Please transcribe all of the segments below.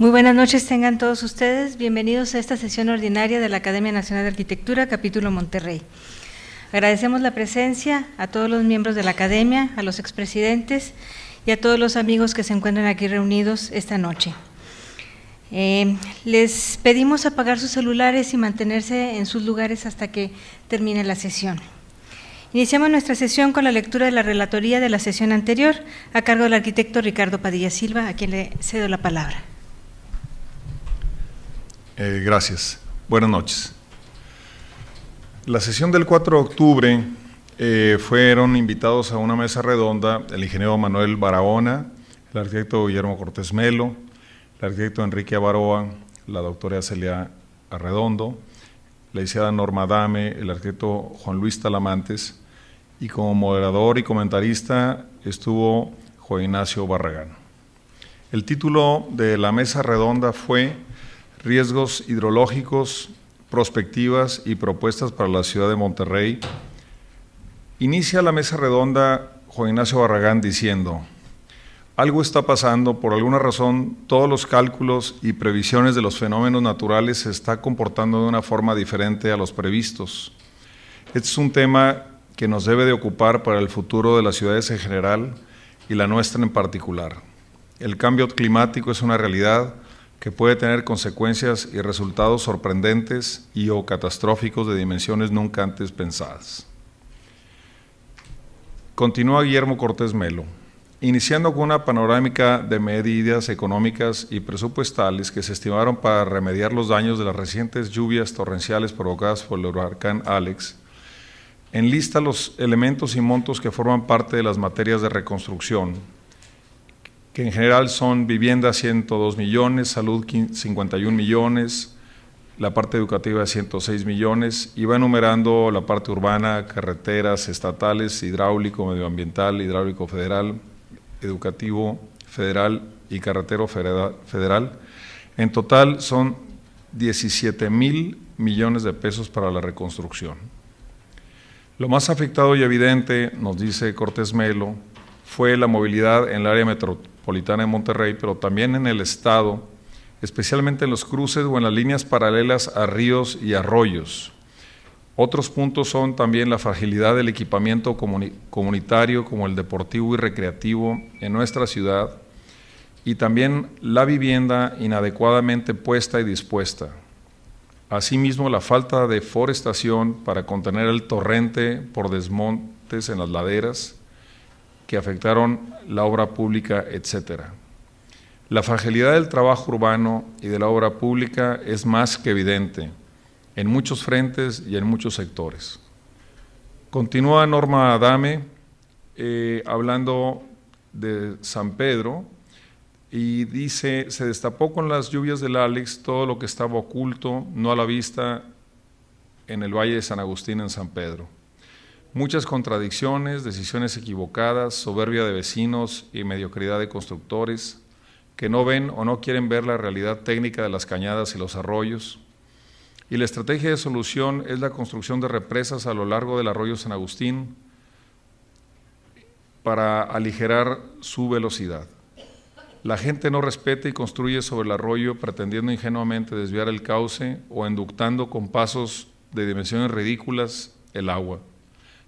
Muy buenas noches tengan todos ustedes. Bienvenidos a esta sesión ordinaria de la Academia Nacional de Arquitectura, capítulo Monterrey. Agradecemos la presencia a todos los miembros de la Academia, a los expresidentes y a todos los amigos que se encuentran aquí reunidos esta noche. Eh, les pedimos apagar sus celulares y mantenerse en sus lugares hasta que termine la sesión. Iniciamos nuestra sesión con la lectura de la relatoría de la sesión anterior a cargo del arquitecto Ricardo Padilla Silva, a quien le cedo la palabra. Eh, gracias. Buenas noches. La sesión del 4 de octubre eh, fueron invitados a una mesa redonda el ingeniero Manuel Barahona, el arquitecto Guillermo Cortés Melo, el arquitecto Enrique Avaroa, la doctora Celia Arredondo, la licenciada Norma Dame, el arquitecto Juan Luis Talamantes, y como moderador y comentarista estuvo Juan Ignacio Barragán. El título de la mesa redonda fue riesgos hidrológicos, prospectivas y propuestas para la ciudad de Monterrey, inicia la mesa redonda Juan Ignacio Barragán diciendo, algo está pasando, por alguna razón todos los cálculos y previsiones de los fenómenos naturales se están comportando de una forma diferente a los previstos. Este es un tema que nos debe de ocupar para el futuro de las ciudades en general y la nuestra en particular. El cambio climático es una realidad, que puede tener consecuencias y resultados sorprendentes y o catastróficos de dimensiones nunca antes pensadas. Continúa Guillermo Cortés Melo. Iniciando con una panorámica de medidas económicas y presupuestales que se estimaron para remediar los daños de las recientes lluvias torrenciales provocadas por el huracán Alex, enlista los elementos y montos que forman parte de las materias de reconstrucción, que en general son vivienda 102 millones, salud 51 millones, la parte educativa 106 millones y va enumerando la parte urbana, carreteras estatales, hidráulico, medioambiental, hidráulico federal, educativo federal y carretero federal. En total son 17 mil millones de pesos para la reconstrucción. Lo más afectado y evidente, nos dice Cortés Melo, fue la movilidad en el área metropolitana, en de Monterrey, pero también en el Estado, especialmente en los cruces o en las líneas paralelas a ríos y arroyos. Otros puntos son también la fragilidad del equipamiento comunitario como el deportivo y recreativo en nuestra ciudad y también la vivienda inadecuadamente puesta y dispuesta. Asimismo, la falta de forestación para contener el torrente por desmontes en las laderas, que afectaron la obra pública, etc. La fragilidad del trabajo urbano y de la obra pública es más que evidente en muchos frentes y en muchos sectores. Continúa Norma Adame eh, hablando de San Pedro y dice, se destapó con las lluvias del Alex todo lo que estaba oculto, no a la vista, en el Valle de San Agustín, en San Pedro. Muchas contradicciones, decisiones equivocadas, soberbia de vecinos y mediocridad de constructores que no ven o no quieren ver la realidad técnica de las cañadas y los arroyos. Y la estrategia de solución es la construcción de represas a lo largo del arroyo San Agustín para aligerar su velocidad. La gente no respeta y construye sobre el arroyo pretendiendo ingenuamente desviar el cauce o inductando con pasos de dimensiones ridículas el agua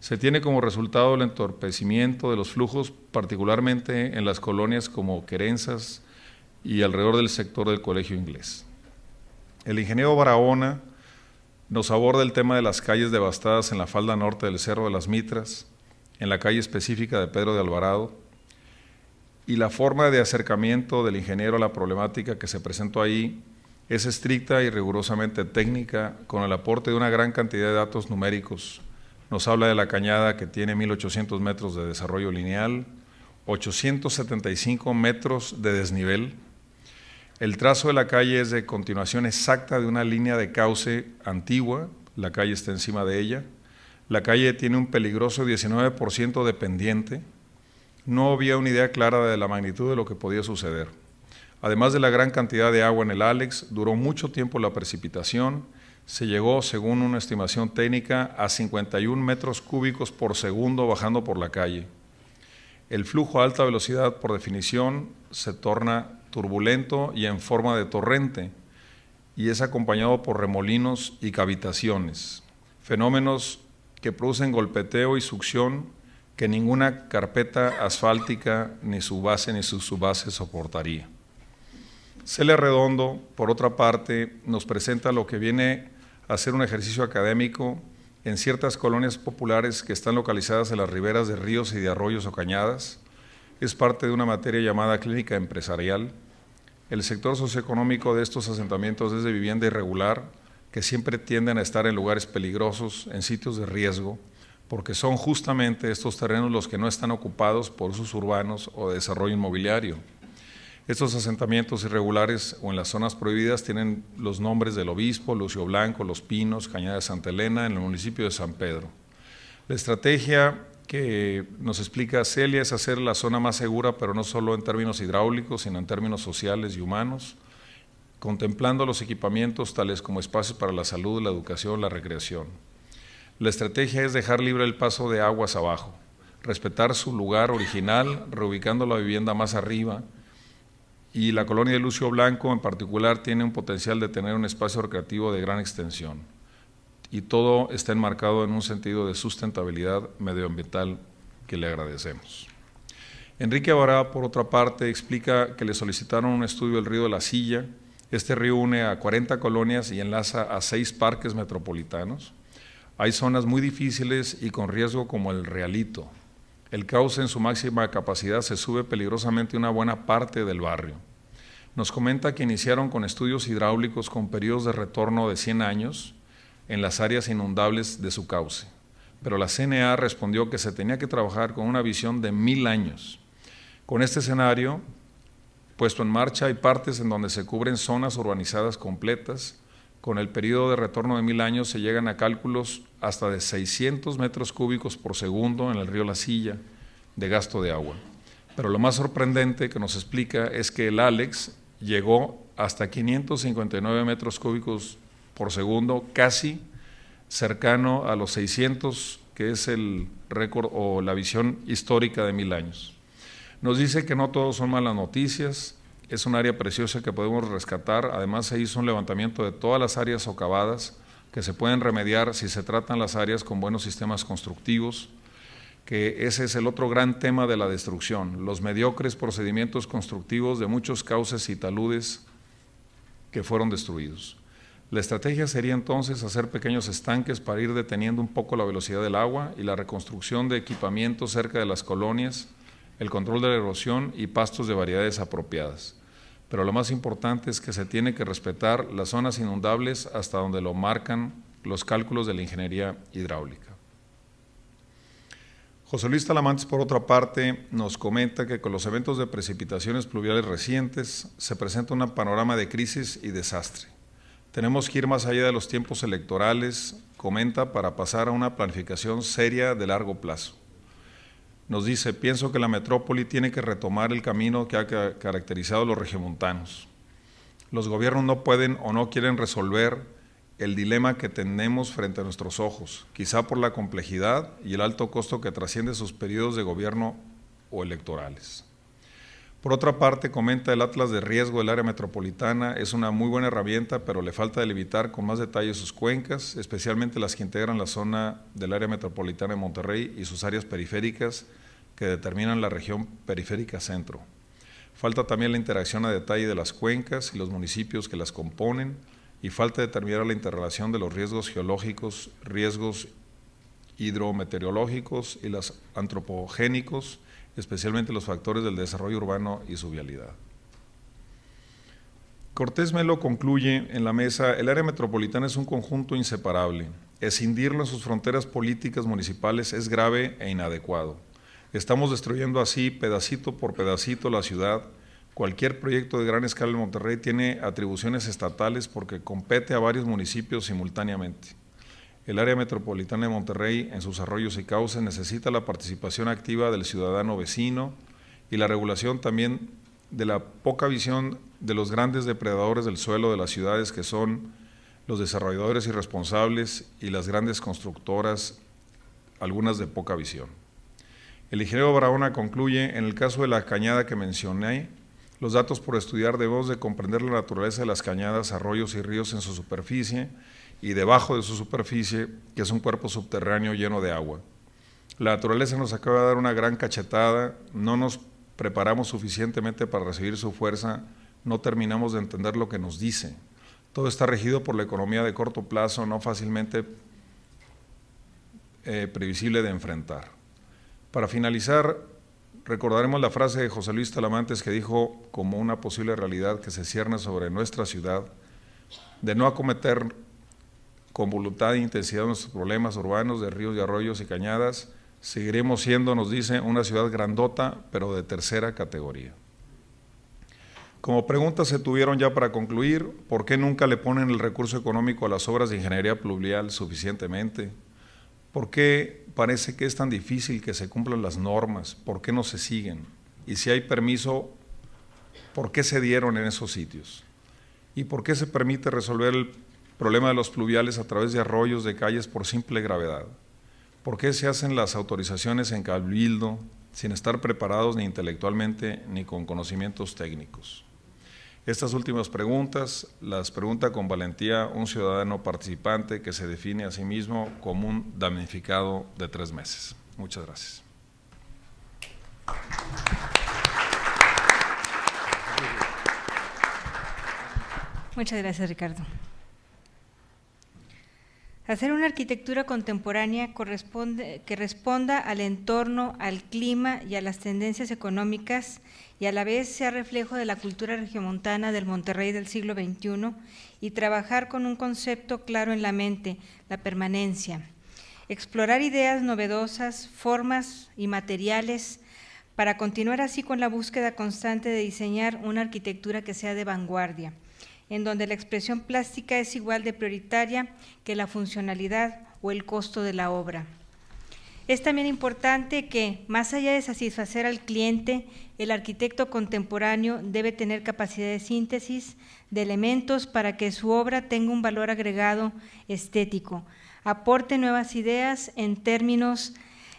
se tiene como resultado el entorpecimiento de los flujos, particularmente en las colonias como Querenzas y alrededor del sector del Colegio Inglés. El ingeniero Barahona nos aborda el tema de las calles devastadas en la falda norte del Cerro de las Mitras, en la calle específica de Pedro de Alvarado, y la forma de acercamiento del ingeniero a la problemática que se presentó ahí es estricta y rigurosamente técnica, con el aporte de una gran cantidad de datos numéricos nos habla de la cañada que tiene 1.800 metros de desarrollo lineal, 875 metros de desnivel. El trazo de la calle es de continuación exacta de una línea de cauce antigua, la calle está encima de ella. La calle tiene un peligroso 19% de pendiente. No había una idea clara de la magnitud de lo que podía suceder. Además de la gran cantidad de agua en el álex, duró mucho tiempo la precipitación se llegó, según una estimación técnica, a 51 metros cúbicos por segundo bajando por la calle. El flujo a alta velocidad, por definición, se torna turbulento y en forma de torrente, y es acompañado por remolinos y cavitaciones, fenómenos que producen golpeteo y succión que ninguna carpeta asfáltica, ni su base ni su subbase soportaría. Cele Redondo, por otra parte, nos presenta lo que viene hacer un ejercicio académico en ciertas colonias populares que están localizadas en las riberas de ríos y de arroyos o cañadas. Es parte de una materia llamada clínica empresarial. El sector socioeconómico de estos asentamientos es de vivienda irregular, que siempre tienden a estar en lugares peligrosos, en sitios de riesgo, porque son justamente estos terrenos los que no están ocupados por usos urbanos o desarrollo inmobiliario. Estos asentamientos irregulares o en las zonas prohibidas tienen los nombres del obispo, Lucio Blanco, Los Pinos, Cañada de Santa Elena, en el municipio de San Pedro. La estrategia que nos explica Celia es hacer la zona más segura, pero no solo en términos hidráulicos, sino en términos sociales y humanos, contemplando los equipamientos tales como espacios para la salud, la educación, la recreación. La estrategia es dejar libre el paso de aguas abajo, respetar su lugar original, reubicando la vivienda más arriba, y la colonia de Lucio Blanco en particular tiene un potencial de tener un espacio recreativo de gran extensión y todo está enmarcado en un sentido de sustentabilidad medioambiental que le agradecemos. Enrique Abará, por otra parte, explica que le solicitaron un estudio del río de la Silla. Este río une a 40 colonias y enlaza a seis parques metropolitanos. Hay zonas muy difíciles y con riesgo como el Realito, el cauce en su máxima capacidad se sube peligrosamente una buena parte del barrio. Nos comenta que iniciaron con estudios hidráulicos con periodos de retorno de 100 años en las áreas inundables de su cauce, pero la CNA respondió que se tenía que trabajar con una visión de mil años. Con este escenario puesto en marcha hay partes en donde se cubren zonas urbanizadas completas, con el periodo de retorno de mil años se llegan a cálculos hasta de 600 metros cúbicos por segundo en el río La Silla de gasto de agua. Pero lo más sorprendente que nos explica es que el Alex llegó hasta 559 metros cúbicos por segundo, casi cercano a los 600, que es el récord o la visión histórica de mil años. Nos dice que no todos son malas noticias, es un área preciosa que podemos rescatar, además se hizo un levantamiento de todas las áreas socavadas, que se pueden remediar si se tratan las áreas con buenos sistemas constructivos, que ese es el otro gran tema de la destrucción, los mediocres procedimientos constructivos de muchos cauces y taludes que fueron destruidos. La estrategia sería entonces hacer pequeños estanques para ir deteniendo un poco la velocidad del agua y la reconstrucción de equipamiento cerca de las colonias, el control de la erosión y pastos de variedades apropiadas pero lo más importante es que se tiene que respetar las zonas inundables hasta donde lo marcan los cálculos de la ingeniería hidráulica. José Luis Talamantes, por otra parte, nos comenta que con los eventos de precipitaciones pluviales recientes se presenta un panorama de crisis y desastre. Tenemos que ir más allá de los tiempos electorales, comenta, para pasar a una planificación seria de largo plazo nos dice, pienso que la metrópoli tiene que retomar el camino que ha caracterizado a los regiomontanos. Los gobiernos no pueden o no quieren resolver el dilema que tenemos frente a nuestros ojos, quizá por la complejidad y el alto costo que trasciende sus periodos de gobierno o electorales. Por otra parte, comenta el Atlas de Riesgo del Área Metropolitana, es una muy buena herramienta, pero le falta delimitar con más detalle sus cuencas, especialmente las que integran la zona del Área Metropolitana de Monterrey y sus áreas periféricas, que determinan la región periférica-centro. Falta también la interacción a detalle de las cuencas y los municipios que las componen y falta determinar la interrelación de los riesgos geológicos, riesgos hidrometeorológicos y los antropogénicos, especialmente los factores del desarrollo urbano y su vialidad. Cortés Melo concluye en la mesa, el área metropolitana es un conjunto inseparable. Escindirlo en sus fronteras políticas municipales es grave e inadecuado. Estamos destruyendo así, pedacito por pedacito, la ciudad. Cualquier proyecto de gran escala en Monterrey tiene atribuciones estatales porque compete a varios municipios simultáneamente. El área metropolitana de Monterrey, en sus arroyos y cauces, necesita la participación activa del ciudadano vecino y la regulación también de la poca visión de los grandes depredadores del suelo de las ciudades que son los desarrolladores irresponsables y las grandes constructoras, algunas de poca visión. El ingeniero Barahona concluye, en el caso de la cañada que mencioné, los datos por estudiar debemos de comprender la naturaleza de las cañadas, arroyos y ríos en su superficie y debajo de su superficie, que es un cuerpo subterráneo lleno de agua. La naturaleza nos acaba de dar una gran cachetada, no nos preparamos suficientemente para recibir su fuerza, no terminamos de entender lo que nos dice. Todo está regido por la economía de corto plazo, no fácilmente eh, previsible de enfrentar. Para finalizar, recordaremos la frase de José Luis Talamantes que dijo como una posible realidad que se cierne sobre nuestra ciudad, de no acometer con voluntad e intensidad nuestros problemas urbanos de ríos y arroyos y cañadas, seguiremos siendo, nos dice, una ciudad grandota, pero de tercera categoría. Como preguntas se tuvieron ya para concluir, ¿por qué nunca le ponen el recurso económico a las obras de ingeniería pluvial suficientemente? ¿Por qué parece que es tan difícil que se cumplan las normas? ¿Por qué no se siguen? Y si hay permiso, ¿por qué se dieron en esos sitios? ¿Y por qué se permite resolver el problema de los pluviales a través de arroyos, de calles por simple gravedad? ¿Por qué se hacen las autorizaciones en Cabildo sin estar preparados ni intelectualmente ni con conocimientos técnicos? Estas últimas preguntas las pregunta con valentía un ciudadano participante que se define a sí mismo como un damnificado de tres meses. Muchas gracias. Muchas gracias, Ricardo. Hacer una arquitectura contemporánea corresponde, que responda al entorno, al clima y a las tendencias económicas y a la vez sea reflejo de la cultura regiomontana del Monterrey del siglo XXI y trabajar con un concepto claro en la mente, la permanencia. Explorar ideas novedosas, formas y materiales para continuar así con la búsqueda constante de diseñar una arquitectura que sea de vanguardia, en donde la expresión plástica es igual de prioritaria que la funcionalidad o el costo de la obra. Es también importante que, más allá de satisfacer al cliente, el arquitecto contemporáneo debe tener capacidad de síntesis de elementos para que su obra tenga un valor agregado estético, aporte nuevas ideas en términos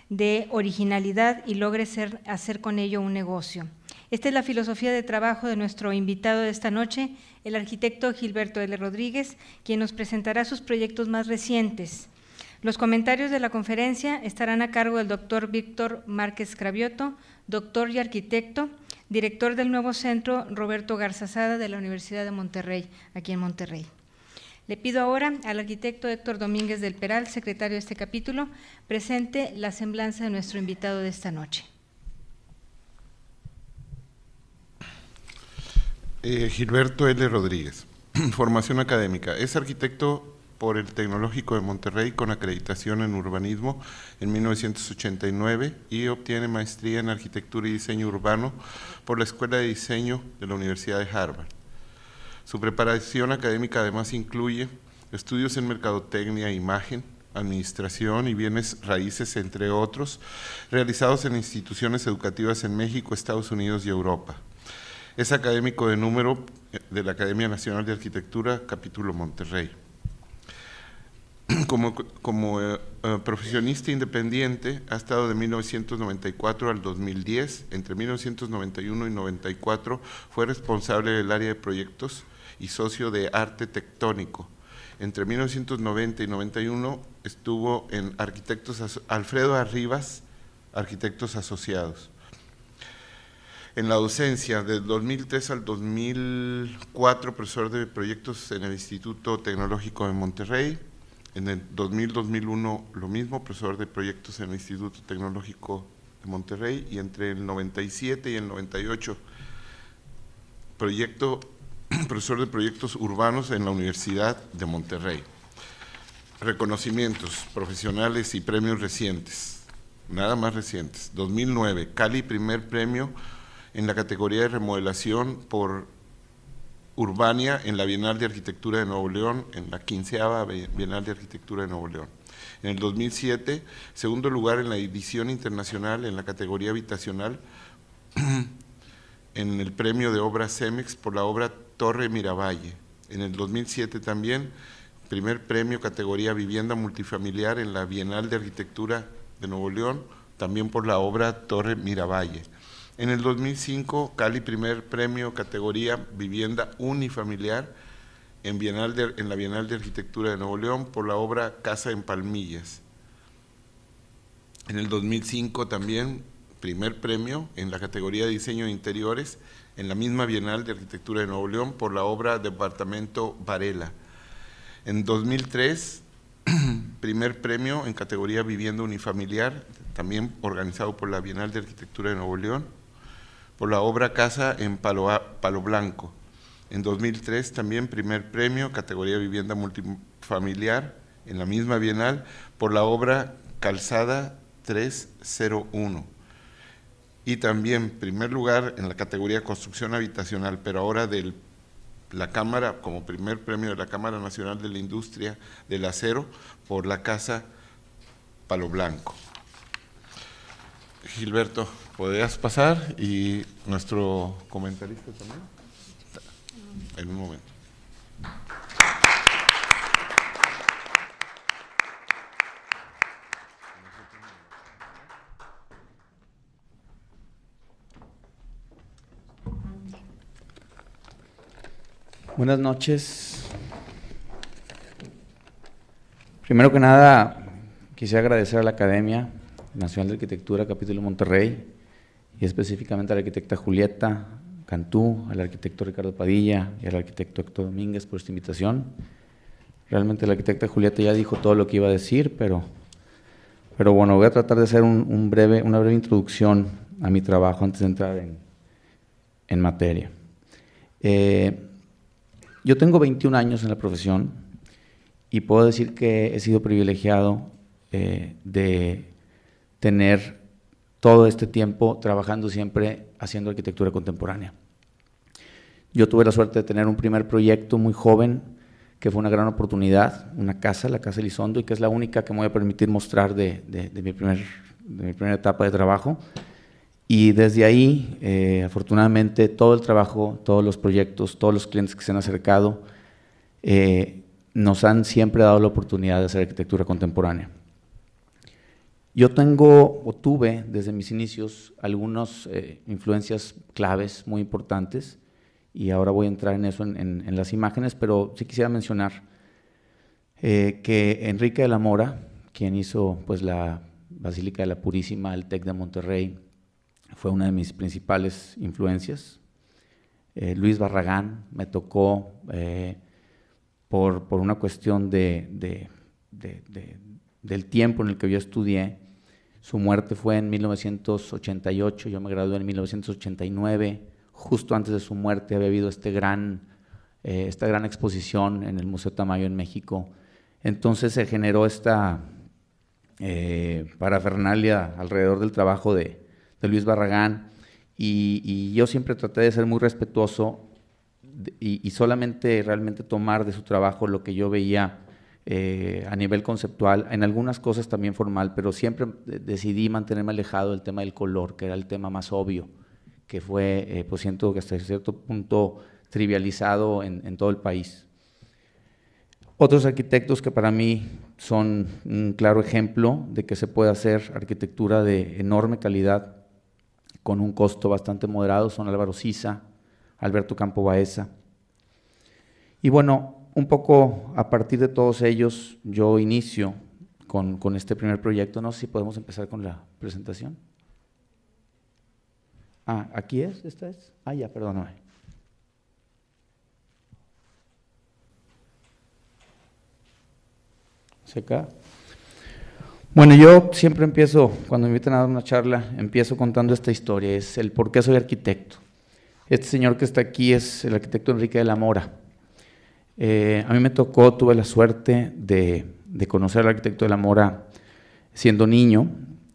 de originalidad y logre hacer con ello un negocio. Esta es la filosofía de trabajo de nuestro invitado de esta noche, el arquitecto Gilberto L. Rodríguez, quien nos presentará sus proyectos más recientes. Los comentarios de la conferencia estarán a cargo del doctor Víctor Márquez Cravioto, doctor y arquitecto, director del nuevo centro Roberto Garzazada de la Universidad de Monterrey, aquí en Monterrey. Le pido ahora al arquitecto Héctor Domínguez del Peral, secretario de este capítulo, presente la semblanza de nuestro invitado de esta noche. Eh, Gilberto L. Rodríguez, formación académica. Es arquitecto por el Tecnológico de Monterrey con acreditación en urbanismo en 1989 y obtiene maestría en arquitectura y diseño urbano por la Escuela de Diseño de la Universidad de Harvard. Su preparación académica además incluye estudios en mercadotecnia imagen, administración y bienes raíces, entre otros, realizados en instituciones educativas en México, Estados Unidos y Europa. Es académico de número eh, de la Academia Nacional de Arquitectura, capítulo Monterrey. como, como eh, eh, profesionista independiente, ha estado de 1994 al 2010. Entre 1991 y 94 fue responsable del área de proyectos y socio de arte tectónico. Entre 1990 y 91 estuvo en Arquitectos Alfredo Arribas, Arquitectos Asociados. En la docencia, del 2003 al 2004, profesor de proyectos en el Instituto Tecnológico de Monterrey en el 2000-2001 lo mismo, profesor de proyectos en el Instituto Tecnológico de Monterrey y entre el 97 y el 98 proyecto, profesor de proyectos urbanos en la Universidad de Monterrey. Reconocimientos profesionales y premios recientes, nada más recientes. 2009, Cali primer premio en la categoría de remodelación por Urbania en la Bienal de Arquitectura de Nuevo León, en la quinceava Bienal de Arquitectura de Nuevo León. En el 2007, segundo lugar en la edición internacional en la categoría habitacional, en el premio de obra CEMEX por la obra Torre Miravalle. En el 2007 también, primer premio categoría vivienda multifamiliar en la Bienal de Arquitectura de Nuevo León, también por la obra Torre Miravalle. En el 2005, Cali primer premio categoría Vivienda Unifamiliar en, la Bienal de Arquitectura de Nuevo León por la obra Casa en Palmillas. En el 2005 también, primer premio en la categoría de Diseño de Interiores en la misma Bienal de Arquitectura de Nuevo León por la obra Departamento Varela. En 2003, primer premio en categoría Vivienda Unifamiliar, también organizado por la Bienal de Arquitectura de Nuevo León por la obra Casa en Palo, Blanco. En 2003 también primer premio, categoría vivienda multifamiliar, en la misma bienal, por la obra Calzada 301. Y también primer lugar en la categoría construcción habitacional, pero ahora del la Cámara, como primer premio de la Cámara Nacional de la Industria del Acero, por la Casa Palo Blanco. Gilberto, podrías pasar y nuestro comentarista también. En un momento. Buenas noches. Primero que nada, quisiera agradecer a la Academia Nacional de Arquitectura, Capítulo Monterrey, y específicamente a la arquitecta Julieta Cantú, al arquitecto Ricardo Padilla y al arquitecto Héctor Domínguez por esta invitación. Realmente la arquitecta Julieta ya dijo todo lo que iba a decir, pero, pero bueno, voy a tratar de hacer un, breve, una breve introducción a mi trabajo antes de entrar en, en materia. Eh, yo tengo 21 años en la profesión y puedo decir que he sido privilegiado eh, de tener todo este tiempo trabajando siempre haciendo arquitectura contemporánea. Yo tuve la suerte de tener un primer proyecto muy joven, que fue una gran oportunidad, una casa, la Casa Elizondo, y que es la única que me voy a permitir mostrar de, mi, primer, de mi, primera etapa de trabajo. Y desde ahí, eh, afortunadamente, todo el trabajo, todos los proyectos, todos los clientes que se han acercado, eh, nos han siempre dado la oportunidad de hacer arquitectura contemporánea. Yo tengo o tuve desde mis inicios algunas eh, influencias claves muy importantes y ahora voy a entrar en eso en, las imágenes, pero sí quisiera mencionar eh, que Enrique de la Mora, quien hizo pues la Basílica de la Purísima, el TEC de Monterrey, fue una de mis principales influencias. Eh, Luis Barragán me tocó por, una cuestión del tiempo en el que yo estudié, su muerte fue en 1988, yo me gradué en 1989. Justo antes de su muerte había habido este gran, eh, esta gran exposición en el Museo Tamayo en México. Entonces se generó esta eh, parafernalia alrededor del trabajo de, Luis Barragán y, yo siempre traté de ser muy respetuoso y solamente realmente tomar de su trabajo lo que yo veía eh, a nivel conceptual, en algunas cosas también formal, pero siempre decidí mantenerme alejado del tema del color, que era el tema más obvio, que fue, por eh, pues siento que hasta cierto punto trivializado en, todo el país. Otros arquitectos que para mí son un claro ejemplo de que se puede hacer arquitectura de enorme calidad con un costo bastante moderado son Álvaro Sisa, Alberto Campo Baeza. Y bueno, un poco a partir de todos ellos, yo inicio con, este primer proyecto. No sé si podemos empezar con la presentación. Ah, aquí es, esta es. Ah, ya, perdóname. Bueno, yo siempre empiezo, cuando me invitan a dar una charla, empiezo contando esta historia, es el por qué soy arquitecto. Este señor que está aquí es el arquitecto Enrique de la Mora. Eh, a mí me tocó, tuve la suerte de, conocer al arquitecto de la Mora siendo niño,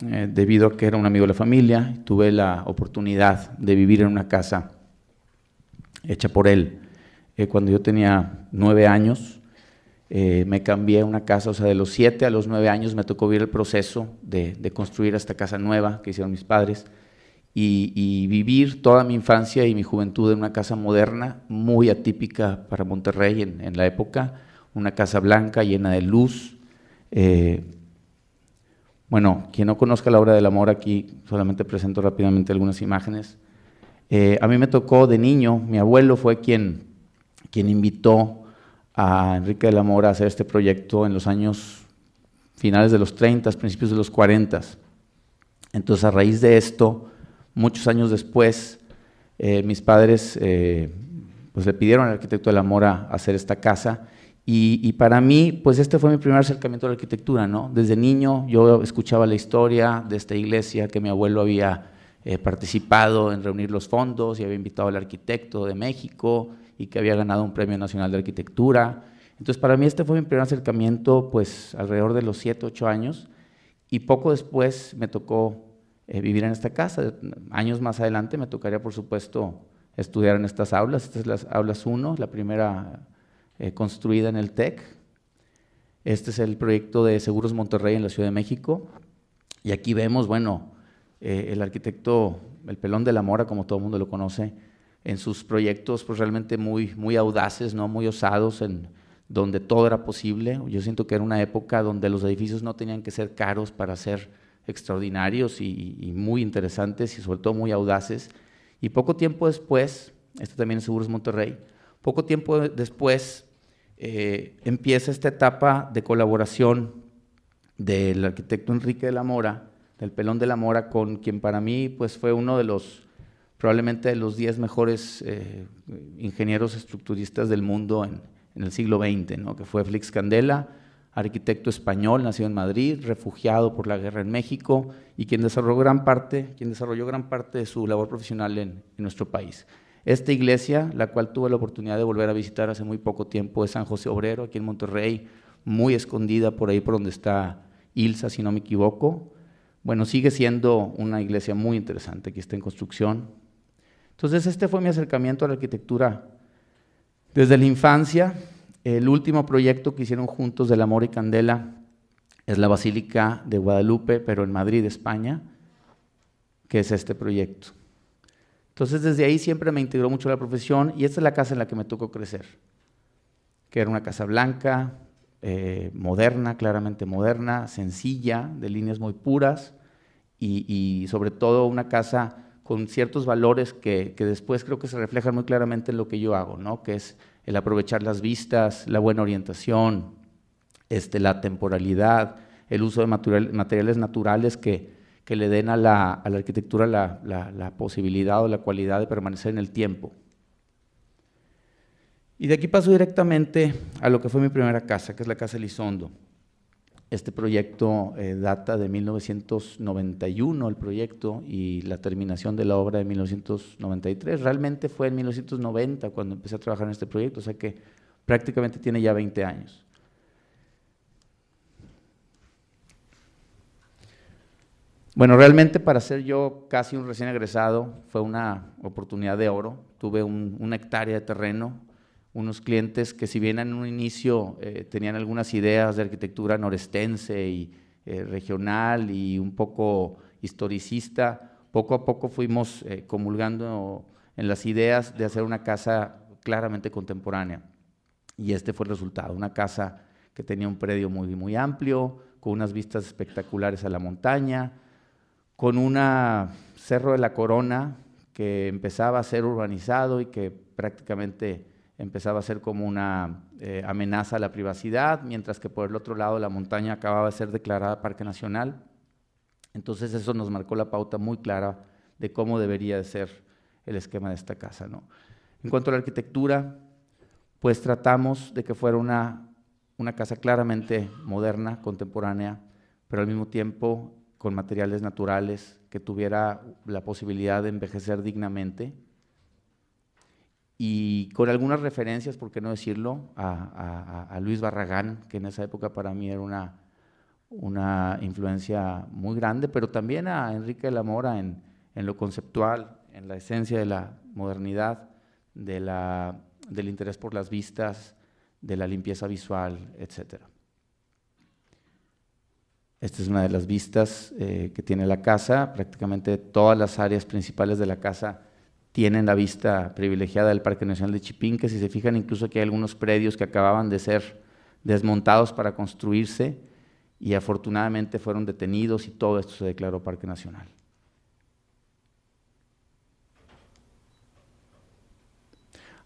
eh, debido a que era un amigo de la familia, tuve la oportunidad de vivir en una casa hecha por él. Eh, cuando yo tenía nueve años, me cambié una casa, o sea, de los siete a los nueve años me tocó vivir el proceso de construir esta casa nueva que hicieron mis padres y, vivir toda mi infancia y mi juventud en una casa moderna, muy atípica para Monterrey en, la época, una casa blanca llena de luz. Eh, bueno, quien no conozca la obra del amor aquí, solamente presento rápidamente algunas imágenes. Eh, a mí me tocó de niño, mi abuelo fue quien, quien invitó a Enrique de la a hacer este proyecto en los años finales de los 30, principios de los 40. Entonces, a raíz de esto, Muchos años después, eh, mis padres eh, pues le pidieron al arquitecto de la Mora hacer esta casa y, para mí, pues este fue mi primer acercamiento a la arquitectura, ¿no? Desde niño yo escuchaba la historia de esta iglesia que mi abuelo había eh, participado en reunir los fondos y había invitado al arquitecto de México y que había ganado un premio nacional de arquitectura. Entonces, para mí este fue mi primer acercamiento, pues alrededor de los siete, ocho años, y poco después me tocó eh, vivir en esta casa. Años más adelante me tocaría, por supuesto, estudiar en estas aulas. Estas es las aulas 1, la primera eh, construida en el TEC. Este es el proyecto de Seguros Monterrey en la Ciudad de México. Y aquí vemos, bueno, eh, el arquitecto, el pelón de la mora, como todo el mundo lo conoce, en sus proyectos pues realmente muy, muy audaces, ¿no? muy osados, en donde todo era posible. Yo siento que era una época donde los edificios no tenían que ser caros para ser extraordinarios y, muy interesantes y sobre todo muy audaces. Y poco tiempo después, esto también es Seguros Monterrey, poco tiempo después eh, empieza esta etapa de colaboración del arquitecto Enrique de la Mora, del Pelón de la Mora, con quien para mí pues, fue uno de los, probablemente de los 10 mejores eh, ingenieros estructuristas del mundo en, el siglo XX, que fue Flix Candela, arquitecto español, nacido en Madrid, refugiado por la guerra en México y quien desarrolló gran parte, quien desarrolló gran parte de su labor profesional en, en nuestro país. Esta iglesia, la cual tuve la oportunidad de volver a visitar hace muy poco tiempo, es San José Obrero, aquí en Monterrey, muy escondida por ahí por donde está Ilsa, si no me equivoco. Bueno, sigue siendo una iglesia muy interesante que está en construcción. Entonces, este fue mi acercamiento a la arquitectura desde la infancia, el último proyecto que hicieron juntos del Amor y Candela es la Basílica de Guadalupe, pero en Madrid, España, que es este proyecto. Entonces desde ahí siempre me integró mucho la profesión y esta es la casa en la que me tocó crecer, que era una casa blanca, eh, moderna, claramente moderna, sencilla, de líneas muy puras y, sobre todo una casa con ciertos valores que, que, después creo que se reflejan muy claramente en lo que yo hago, ¿no? que es el aprovechar las vistas, la buena orientación, este, la temporalidad, el uso de materiales naturales que, le den a la, arquitectura la, la, posibilidad o la cualidad de permanecer en el tiempo. Y de aquí paso directamente a lo que fue mi primera casa, que es la Casa Elizondo. Este proyecto eh, data de 1991, el proyecto, y la terminación de la obra de 1993. Realmente fue en 1990 cuando empecé a trabajar en este proyecto, o sea que prácticamente tiene ya 20 años. Bueno, realmente para ser yo casi un recién egresado fue una oportunidad de oro. Tuve una hectárea de terreno unos clientes que si bien en un inicio eh, tenían algunas ideas de arquitectura norestense y eh, regional y un poco historicista, poco a poco fuimos eh, comulgando en las ideas de hacer una casa claramente contemporánea. Y este fue el resultado, una casa que tenía un predio muy, muy amplio, con unas vistas espectaculares a la montaña, con un cerro de la corona que empezaba a ser urbanizado y que prácticamente empezaba a ser como una eh, amenaza a la privacidad, mientras que por el otro lado la montaña acababa de ser declarada Parque Nacional. Entonces eso nos marcó la pauta muy clara de cómo debería de ser el esquema de esta casa. ¿no? En cuanto a la arquitectura, pues tratamos de que fuera una casa claramente moderna, contemporánea, pero al mismo tiempo con materiales naturales, que tuviera la posibilidad de envejecer dignamente, y con algunas referencias, por qué no decirlo, a, Luis Barragán, que en esa época para mí era una, una influencia muy grande, pero también a Enrique de la Mora en, en lo conceptual, en la esencia de la modernidad, de la, del interés por las vistas, de la limpieza visual, etc. Esta es una de las vistas eh, que tiene la casa, prácticamente todas las áreas principales de la casa tienen la vista privilegiada del Parque Nacional de Chipinque, si se fijan incluso que hay algunos predios que acababan de ser desmontados para construirse y afortunadamente fueron detenidos y todo esto se declaró Parque Nacional.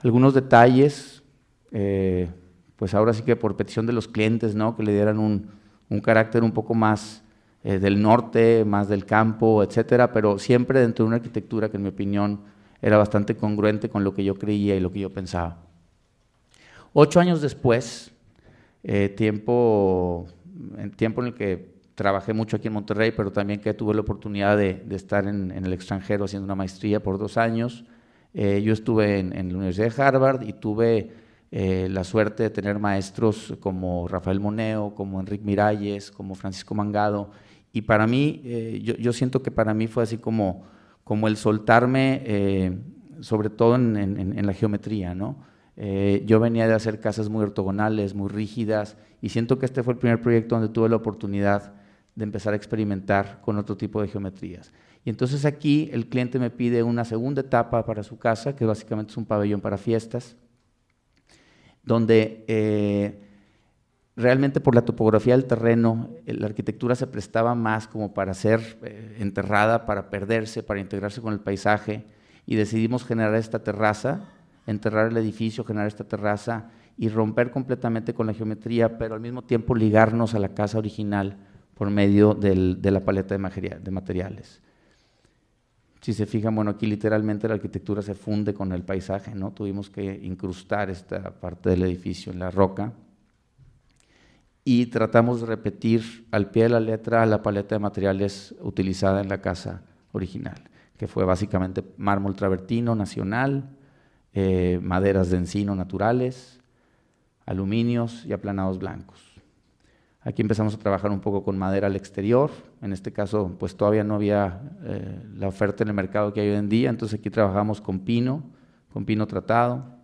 Algunos detalles, eh, pues ahora sí que por petición de los clientes, que le dieran un, carácter un poco más eh, del norte, más del campo, etcétera, pero siempre dentro de una arquitectura que en mi opinión era bastante congruente con lo que yo creía y lo que yo pensaba. Ocho años después, eh, tiempo, tiempo en el que trabajé mucho aquí en Monterrey, pero también que tuve la oportunidad de, estar en, el extranjero haciendo una maestría por dos años. Eh, yo estuve en, la Universidad de Harvard y tuve eh, la suerte de tener maestros como Rafael Moneo, como Enrique Miralles, como Francisco Mangado. Y para mí, eh, yo siento que para mí fue así como como el soltarme, eh, sobre todo en, la geometría, ¿no? Eh, yo venía de hacer casas muy ortogonales, muy rígidas, y siento que este fue el primer proyecto donde tuve la oportunidad de empezar a experimentar con otro tipo de geometrías. Y entonces aquí el cliente me pide una segunda etapa para su casa, que básicamente es un pabellón para fiestas, donde eh, realmente por la topografía del terreno, eh, la arquitectura se prestaba más como para ser eh, enterrada, para perderse, para integrarse con el paisaje, y decidimos generar esta terraza, enterrar el edificio, generar esta terraza y romper completamente con la geometría, pero al mismo tiempo ligarnos a la casa original por medio de la paleta de materiales. Si se fijan, bueno, aquí literalmente la arquitectura se funde con el paisaje, ¿no? Tuvimos que incrustar esta parte del edificio en la roca y tratamos de repetir al pie de la letra la paleta de materiales utilizada en la casa original, que fue básicamente mármol travertino nacional, eh, maderas de encino naturales, aluminios y aplanados blancos. Aquí empezamos a trabajar un poco con madera al exterior, en este caso pues todavía no había eh, la oferta en el mercado que hay hoy en día, entonces aquí trabajamos con pino, con pino tratado,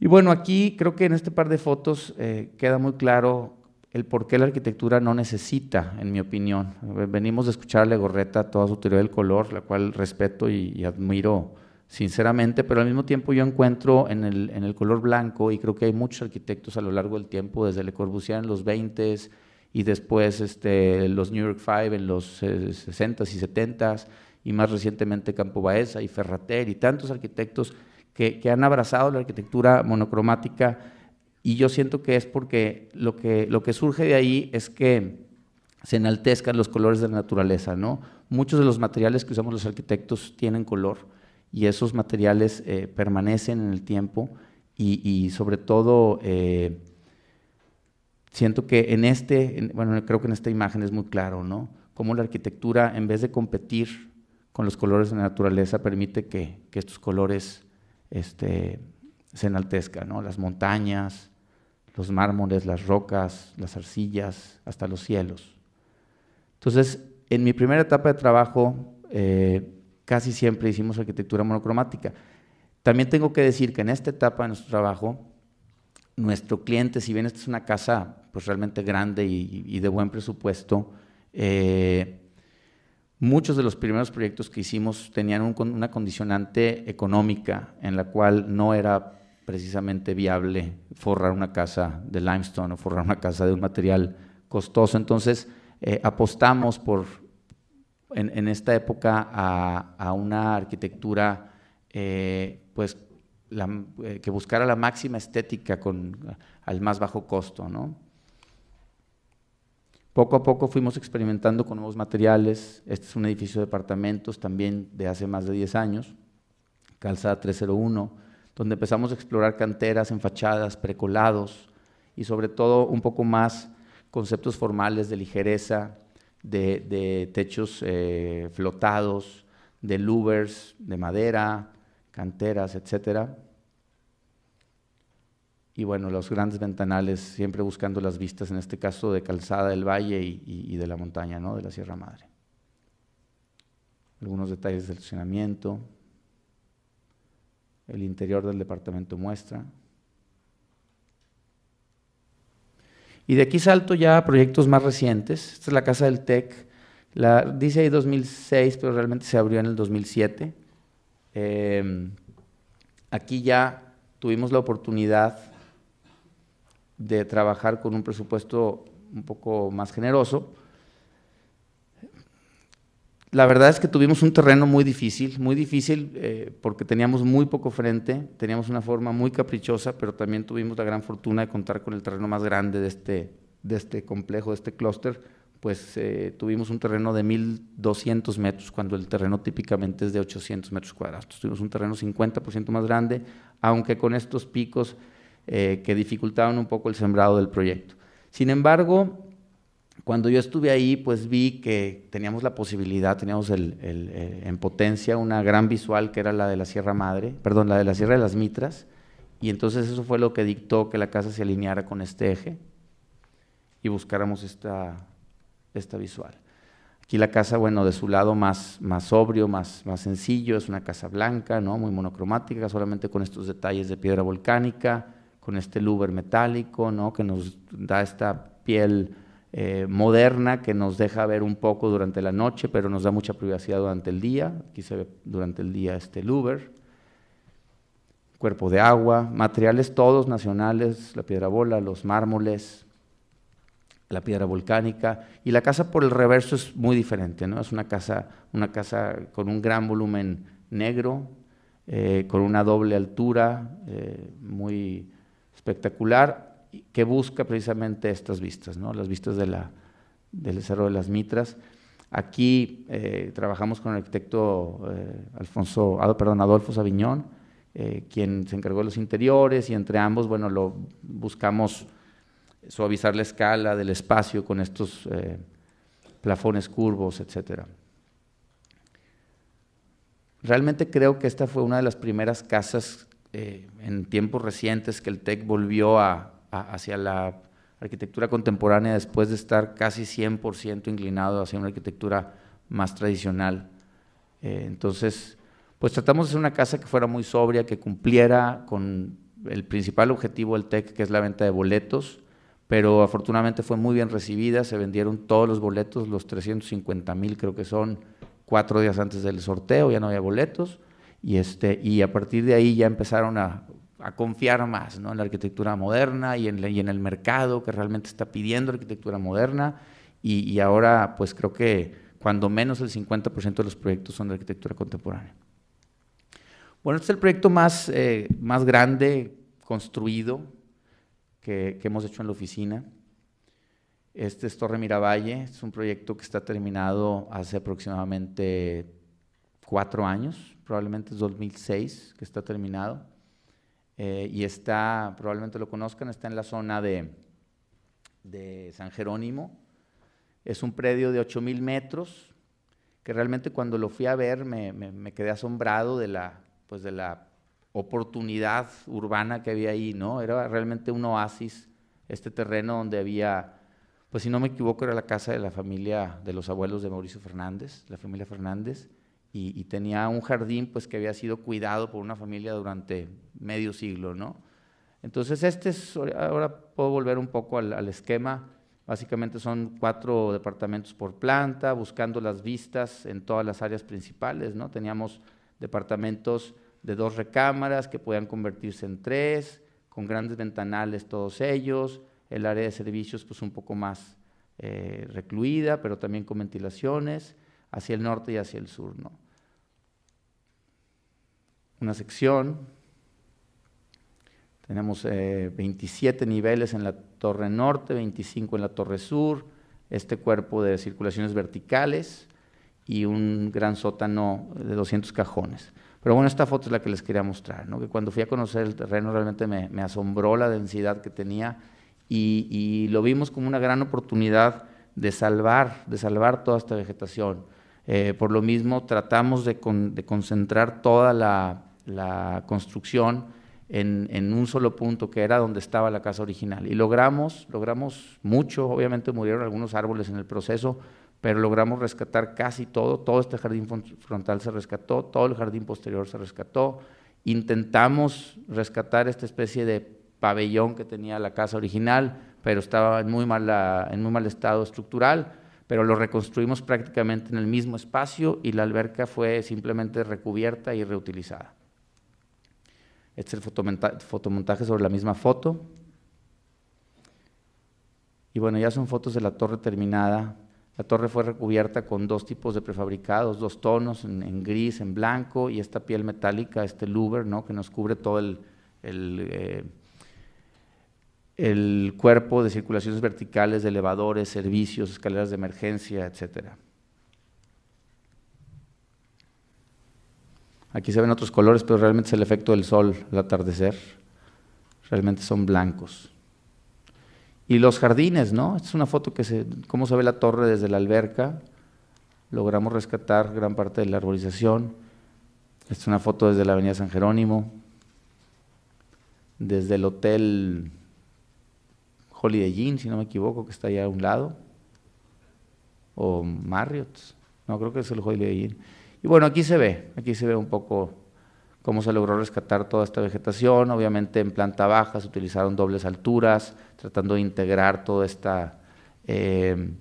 y bueno, aquí creo que en este par de fotos eh, queda muy claro el por qué la arquitectura no necesita, en mi opinión. Venimos de escuchar a Legorreta toda su teoría del color, la cual respeto y, admiro sinceramente, pero al mismo tiempo yo encuentro en el, en el, color blanco, y creo que hay muchos arquitectos a lo largo del tiempo, desde Le Corbusier en los 20s y después este, los New York Five en los 60s eh, y 70s, y más recientemente Campo Baeza y Ferrater y tantos arquitectos que, han abrazado la arquitectura monocromática y yo siento que es porque lo que, lo que surge de ahí es que se enaltezcan los colores de la naturaleza, ¿no? Muchos de los materiales que usamos los arquitectos tienen color y esos materiales eh, permanecen en el tiempo y, sobre todo eh, siento que en este, bueno, creo que en esta imagen es muy claro, ¿no? Cómo la arquitectura, en vez de competir con los colores de la naturaleza, permite que, que estos colores este, se enaltezca, ¿no? Las montañas, los mármoles, las rocas, las arcillas, hasta los cielos. Entonces, en mi primera etapa de trabajo, eh, casi siempre hicimos arquitectura monocromática. También tengo que decir que en esta etapa de nuestro trabajo, nuestro cliente, si bien esta es una casa pues realmente grande y, de buen presupuesto, eh, Muchos de los primeros proyectos que hicimos tenían una condicionante económica en la cual no era precisamente viable forrar una casa de limestone o forrar una casa de un material costoso. Entonces eh, apostamos por, en, esta época a, una arquitectura eh, pues, eh, que buscara la máxima estética con, al más bajo costo. ¿no? Poco a poco fuimos experimentando con nuevos materiales. Este es un edificio de departamentos también de hace más de 10 años, Calzada 301, donde empezamos a explorar canteras en fachadas, precolados y sobre todo un poco más conceptos formales de ligereza, de, techos eh, flotados, de louvers, de madera, canteras, etcétera y bueno, los grandes ventanales, siempre buscando las vistas, en este caso de Calzada del Valle y, de la montaña, ¿no? de la Sierra Madre. Algunos detalles del estacionamiento, el interior del departamento muestra. Y de aquí salto ya a proyectos más recientes. Esta es la casa del TEC. La, dice ahí 2006, pero realmente se abrió en el 2007. Em, aquí ya tuvimos la oportunidad de trabajar con un presupuesto un poco más generoso. La verdad es que tuvimos un terreno muy difícil, muy difícil eh, porque teníamos muy poco frente, teníamos una forma muy caprichosa, pero también tuvimos la gran fortuna de contar con el terreno más grande de este, de este complejo, de este clúster, pues eh, tuvimos un terreno de 1.200 metros cuando el terreno típicamente es de 800 metros cuadrados. Tuvimos un terreno 50% más grande, aunque con estos picos eh, que dificultaban un poco el sembrado del proyecto. Sin embargo, cuando yo estuve ahí, pues vi que teníamos la posibilidad, teníamos eh, en potencia una gran visual que era la de la Sierra Madre, perdón, la de la Sierra de las Mitras, y entonces eso fue lo que dictó que la casa se alineara con este eje y buscáramos esta, visual. Aquí la casa, bueno, de su lado más, sobrio, más, más sencillo, es una casa blanca, ¿no? muy monocromática, solamente con estos detalles de piedra volcánica, con este luber metálico, que nos da esta piel eh, moderna que nos deja ver un poco durante la noche, pero nos da mucha privacidad durante el día. Aquí se ve durante el día este luber. Cuerpo de agua, materiales todos nacionales, la piedra bola, los mármoles, la piedra volcánica y la casa por el reverso es muy diferente, ¿no? Es una casa, una casa con un gran volumen negro, eh, con una doble altura, eh, muy espectacular que busca precisamente estas vistas, las vistas de la, del Cerro de las Mitras. Aquí eh, trabajamos con el arquitecto eh, Alfonso, perdón, Adolfo Saviñón, eh, quien se encargó de los interiores y entre ambos, bueno, lo buscamos suavizar la escala del espacio con estos plafones curvos, etc. Realmente creo que esta fue una de las primeras casas eh, en tiempos recientes que el TEC volvió hacia la arquitectura contemporánea después de estar casi 100% inclinado hacia una arquitectura más tradicional. Eh, entonces, pues tratamos de hacer una casa que fuera muy sobria, que cumpliera con el principal objetivo del TEC, que es la venta de boletos, pero afortunadamente fue muy bien recibida, se vendieron todos los boletos, los 350 mil creo que son, cuatro días antes del sorteo, ya no había boletos, y, este, y a partir de ahí ya empezaron a, confiar más ¿no? en la arquitectura moderna y en, y en, el mercado que realmente está pidiendo arquitectura moderna. Y, ahora, pues creo que cuando menos el 50% de los proyectos son de arquitectura contemporánea. Bueno, este es el proyecto más, eh, más grande construido que, que hemos hecho en la oficina. Este es Torre Miravalle, es un proyecto que está terminado hace aproximadamente cuatro años probablemente es 2006 que está terminado. Eh, y está, probablemente lo conozcan, está en la zona de, de San Jerónimo. Es un predio de 8.000 metros, que realmente cuando lo fui a ver me, me, me, quedé asombrado de la, pues de la oportunidad urbana que había ahí, ¿no? Era realmente un oasis, este terreno donde había, pues si no me equivoco, era la casa de la familia de los abuelos de Mauricio Fernández, la familia Fernández y, tenía un jardín pues que había sido cuidado por una familia durante medio siglo, ¿no? Entonces este es, ahora puedo volver un poco al, esquema, básicamente son cuatro departamentos por planta, buscando las vistas en todas las áreas principales, ¿no? Teníamos departamentos de dos recámaras que podían convertirse en tres, con grandes ventanales todos ellos, el área de servicios pues un poco más eh, recluida, pero también con ventilaciones, hacia el norte y hacia el sur. ¿no? Una sección, tenemos 27 eh, niveles en la torre norte, 25 en la torre sur, este cuerpo de circulaciones verticales y un gran sótano de 200 cajones. Pero bueno, esta foto es la que les quería mostrar, que cuando fui a conocer el terreno realmente me, asombró la densidad que tenía y, y, lo vimos como una gran oportunidad de salvar, de salvar toda esta vegetación. Eh, por lo mismo, tratamos de, concentrar toda la, construcción en, un solo punto, que era donde estaba la casa original. Y logramos, logramos mucho, obviamente murieron algunos árboles en el proceso, pero logramos rescatar casi todo, todo este jardín frontal se rescató, todo el jardín posterior se rescató. Intentamos rescatar esta especie de pabellón que tenía la casa original, pero estaba en muy mal estado estructural pero lo reconstruimos prácticamente en el mismo espacio y la alberca fue simplemente recubierta y reutilizada. Este es el fotomontaje sobre la misma foto. Y bueno, ya son fotos de la torre terminada. La torre fue recubierta con dos tipos de prefabricados, dos tonos, en, gris, en blanco, y esta piel metálica, este louver, ¿no? que nos cubre todo el, eh, el cuerpo de circulaciones verticales elevadores, servicios, escaleras de emergencia, etc. Aquí se ven otros colores, pero realmente es el efecto del sol el atardecer. Realmente son blancos. Y los jardines, ¿no? Esta es una foto que se, cómo se ve la torre desde la alberca. Logramos rescatar gran parte de la arborización. Esta es una foto desde la Avenida San Jerónimo, desde el hotel Holiday Inn, si no me equivoco, que está allá a un lado, o Marriott, no creo que es el Holiday Inn. Y bueno, aquí se ve, aquí se ve un poco cómo se logró rescatar toda esta vegetación, obviamente en planta baja se utilizaron dobles alturas, tratando de integrar toda esta em,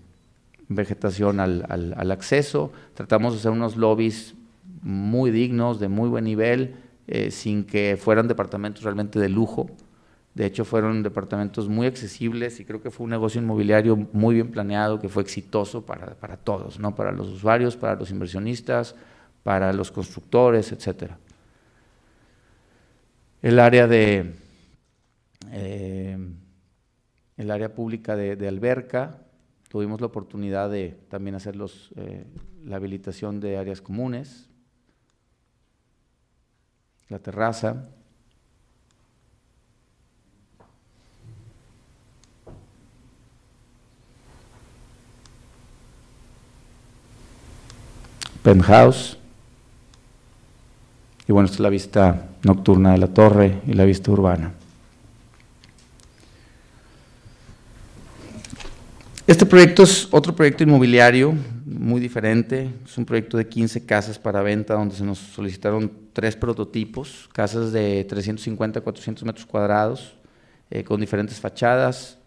vegetación al, acceso, tratamos de hacer unos lobbies muy dignos, de muy buen nivel, eh, sin que fueran departamentos realmente de lujo. De hecho, fueron departamentos muy accesibles y creo que fue un negocio inmobiliario muy bien planeado, que fue exitoso para, todos, ¿no? para los usuarios, para los inversionistas, para los constructores, etc. El área de... Eh, el área pública de, alberca, tuvimos la oportunidad de también hacer eh, la habilitación de áreas comunes, la terraza, penthouse. Y bueno, esta es la vista nocturna de la torre y la vista urbana. Este proyecto es otro proyecto inmobiliario muy diferente, es un proyecto de 15 casas para venta donde se nos solicitaron tres prototipos, casas de 350 a 400 metros cuadrados eh, con diferentes fachadas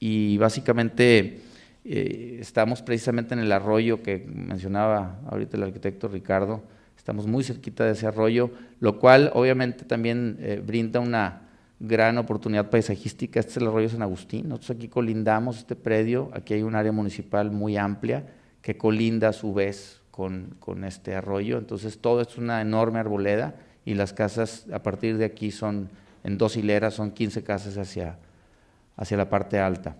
y básicamente eh, estamos precisamente en el arroyo que mencionaba ahorita el arquitecto Ricardo, estamos muy cerquita de ese arroyo, lo cual obviamente también eh, brinda una gran oportunidad paisajística. Este es el arroyo San Agustín, nosotros aquí colindamos este predio, aquí hay un área municipal muy amplia que colinda a su vez con, este arroyo, entonces todo es una enorme arboleda y las casas a partir de aquí son en dos hileras, son 15 casas hacia, hacia la parte alta.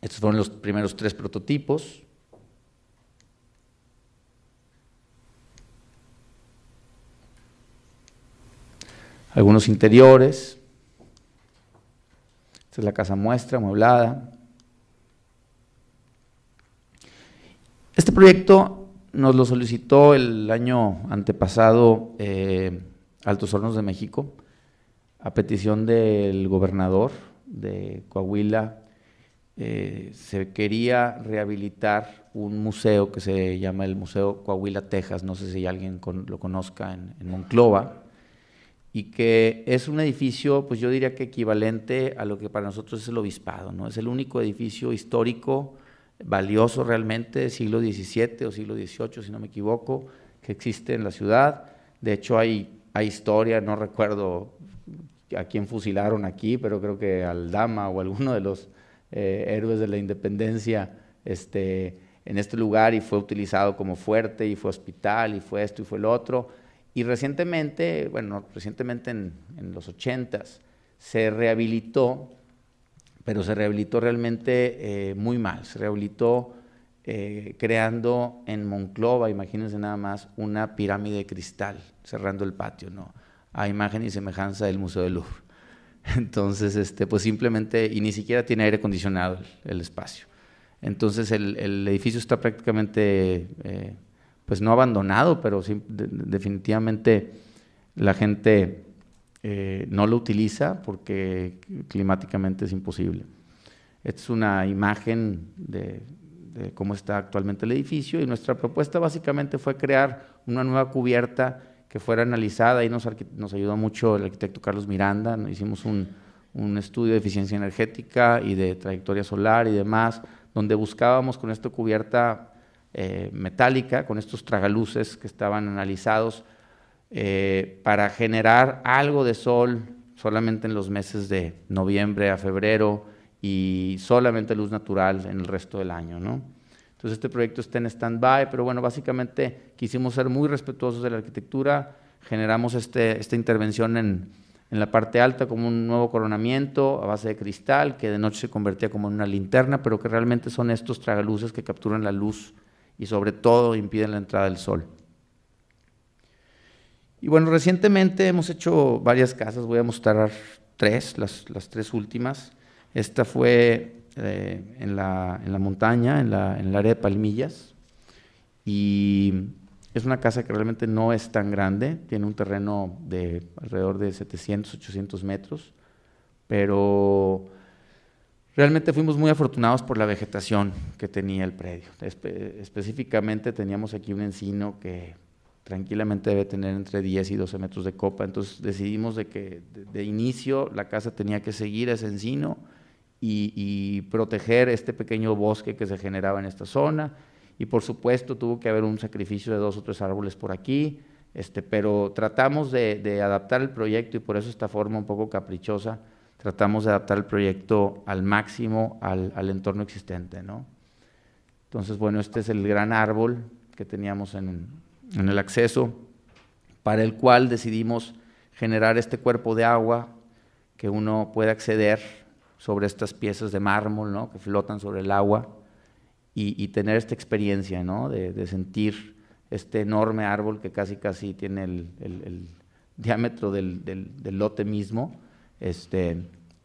Estos fueron los primeros tres prototipos. Algunos interiores. Esta es la casa muestra, amueblada. Este proyecto nos lo solicitó el año antepasado eh, Altos Hornos de México, a petición del gobernador de Coahuila, eh, se quería rehabilitar un museo que se llama el Museo Coahuila, Texas, no sé si alguien lo conozca en, Monclova, y que es un edificio, pues yo diría que equivalente a lo que para nosotros es el obispado, ¿no? Es el único edificio histórico valioso realmente, siglo XVII o siglo XVIII, si no me equivoco, que existe en la ciudad. De hecho, hay, hay historia, no recuerdo a quién fusilaron aquí, pero creo que al Dama o alguno de los eh, héroes de la independencia este, en este lugar y fue utilizado como fuerte y fue hospital y fue esto y fue lo otro. Y recientemente, bueno, recientemente en, los 80 se rehabilitó, pero se rehabilitó realmente eh, muy mal. Se rehabilitó eh, creando en Monclova, imagínense nada más, una pirámide de cristal, cerrando el patio, ¿no? A imagen y semejanza del Museo del Louvre. Entonces, este, pues simplemente, y ni siquiera tiene aire acondicionado el, espacio. Entonces, el, edificio está prácticamente, eh, pues no abandonado, pero definitivamente la gente eh, no lo utiliza porque climáticamente es imposible. Esta es una imagen de cómo está actualmente el edificio y nuestra propuesta básicamente fue crear una nueva cubierta que fuera analizada. Ahí nos, ayudó mucho el arquitecto Carlos Miranda, hicimos un, estudio de eficiencia energética y de trayectoria solar y demás, donde buscábamos con esta cubierta eh, metálica, con estos tragaluces que estaban analizados, eh, para generar algo de sol solamente en los meses de noviembre a febrero y solamente luz natural en el resto del año, ¿no? Entonces este proyecto está en stand-by, pero bueno, básicamente quisimos ser muy respetuosos de la arquitectura, generamos este, esta intervención en, en la parte alta como un nuevo coronamiento a base de cristal que de noche se convertía como en una linterna, pero que realmente son estos tragaluces que capturan la luz y sobre todo impiden la entrada del sol. Y bueno, recientemente hemos hecho varias casas, voy a mostrar tres, las, las tres últimas. Esta fue eh, en, la, montaña, en, la, el área de Palmillas. Y es una casa que realmente no es tan grande, tiene un terreno de alrededor de 700, 800 metros, pero realmente fuimos muy afortunados por la vegetación que tenía el predio. específicamente teníamos aquí un encino que tranquilamente debe tener entre 10 y 12 metros de copa, entonces decidimos de que de inicio la casa tenía que seguir ese encino y, proteger este pequeño bosque que se generaba en esta zona. Y por supuesto tuvo que haber un sacrificio de dos o tres árboles por aquí, este, pero tratamos de, adaptar el proyecto y por eso esta forma un poco caprichosa, tratamos de adaptar el proyecto al máximo al, entorno existente. ¿no? Entonces, bueno, este es el gran árbol que teníamos en, en, el acceso, para el cual decidimos generar este cuerpo de agua que uno puede acceder sobre estas piezas de mármol que flotan sobre el agua y, tener esta experiencia de, sentir este enorme árbol que casi casi tiene el, diámetro del, lote mismo este,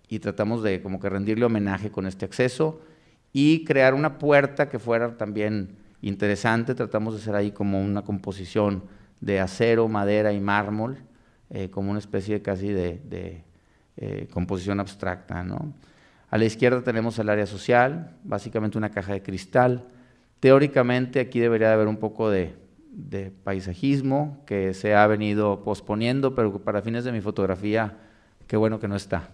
y tratamos de como que rendirle homenaje con este acceso y crear una puerta que fuera también interesante, tratamos de hacer ahí como una composición de acero, madera y mármol, eh, como una especie de casi de eh, composición abstracta. A la izquierda tenemos el área social, básicamente una caja de cristal. Teóricamente aquí debería haber un poco de, paisajismo que se ha venido posponiendo, pero para fines de mi fotografía, qué bueno que no está.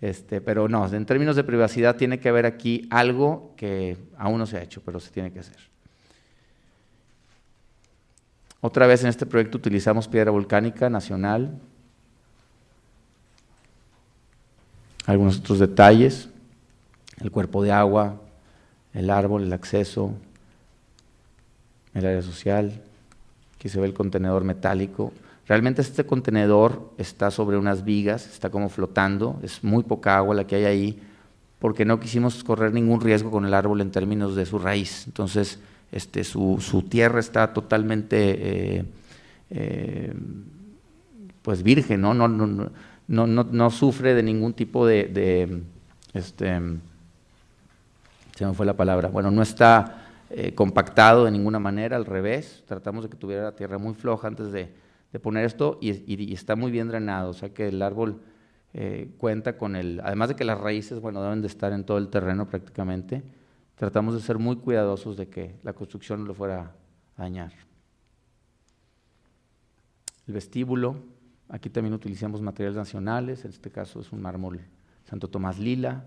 Este, pero no, en términos de privacidad tiene que haber aquí algo que aún no se ha hecho, pero se tiene que hacer. Otra vez en este proyecto utilizamos piedra volcánica nacional, algunos otros detalles, el cuerpo de agua, el árbol, el acceso, el área social, aquí se ve el contenedor metálico. Realmente este contenedor está sobre unas vigas, está como flotando, es muy poca agua la que hay ahí, porque no quisimos correr ningún riesgo con el árbol en términos de su raíz. Entonces, este, su, su tierra está totalmente eh, eh, pues virgen, ¿no? no, no, no no, sufre de ningún tipo de, este, se me fue la palabra, bueno, no está eh, compactado de ninguna manera, al revés, tratamos de que tuviera la tierra muy floja antes de, poner esto y, está muy bien drenado, o sea que el árbol eh, cuenta con el, además de que las raíces, bueno, deben de estar en todo el terreno prácticamente, tratamos de ser muy cuidadosos de que la construcción no lo fuera a dañar. El vestíbulo, Aquí también utilizamos materiales nacionales, en este caso es un mármol Santo Tomás Lila.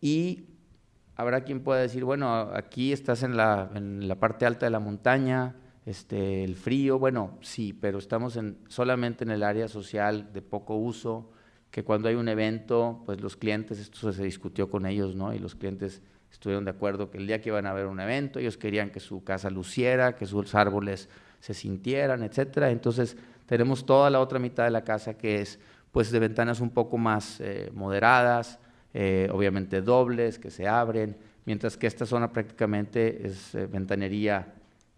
Y habrá quien pueda decir, bueno, aquí estás en la, parte alta de la montaña, este, el frío, bueno, sí, pero estamos solamente en el área social de poco uso, que cuando hay un evento, pues los clientes, esto se discutió con ellos, ¿no? Y los clientes estuvieron de acuerdo que el día que iban a haber un evento, ellos querían que su casa luciera, que sus árboles se sintieran, etcétera. Entonces, tenemos toda la otra mitad de la casa que es pues de ventanas un poco más eh, moderadas, eh, obviamente dobles, que se abren, mientras que esta zona prácticamente es eh, ventanería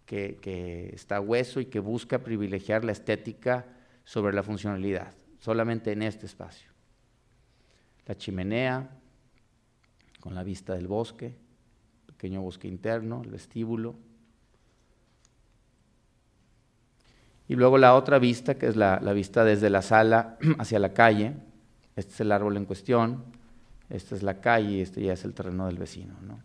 que, que, está hueso y que busca privilegiar la estética sobre la funcionalidad, solamente en este espacio. La chimenea, con la vista del bosque, pequeño bosque interno, el vestíbulo, Y luego la otra vista, que es la, vista desde la sala hacia la calle. Este es el árbol en cuestión, esta es la calle y este ya es el terreno del vecino. ¿no?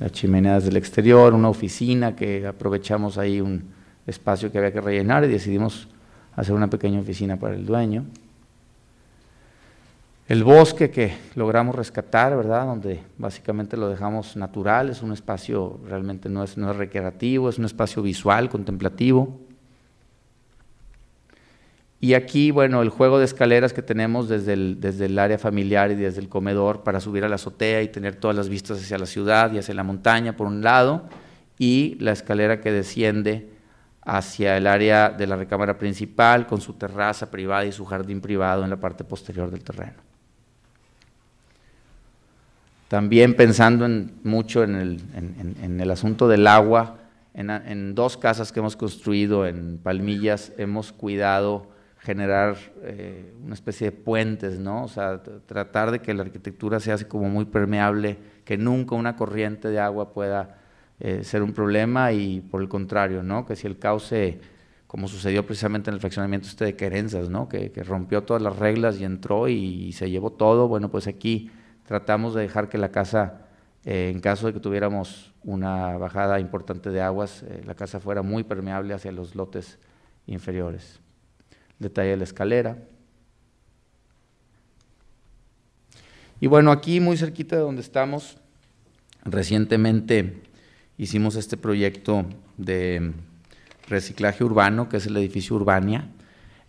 La chimenea desde el exterior, una oficina que aprovechamos ahí un espacio que había que rellenar y decidimos hacer una pequeña oficina para el dueño el bosque que logramos rescatar, ¿verdad? Donde básicamente lo dejamos natural, es un espacio realmente no es, no recreativo, es un espacio visual, contemplativo. Y aquí, bueno, el juego de escaleras que tenemos desde el, desde el área familiar y desde el comedor para subir a la azotea y tener todas las vistas hacia la ciudad y hacia la montaña por un lado, y la escalera que desciende hacia el área de la recámara principal con su terraza privada y su jardín privado en la parte posterior del terreno. También pensando en, mucho en el, asunto del agua, en, dos casas que hemos construido en Palmillas, hemos cuidado generar eh, una especie de puentes, ¿no? O sea, tratar de que la arquitectura se hace como muy permeable, que nunca una corriente de agua pueda eh, ser un problema y por el contrario, ¿no? Que si el cauce, como sucedió precisamente en el fraccionamiento este de Querenzas, ¿no? Que, rompió todas las reglas y entró y, se llevó todo, bueno, pues aquí tratamos de dejar que la casa, eh, en caso de que tuviéramos una bajada importante de aguas, eh, la casa fuera muy permeable hacia los lotes inferiores. Detalle de la escalera. Y bueno, aquí muy cerquita de donde estamos, recientemente hicimos este proyecto de reciclaje urbano, que es el edificio Urbania.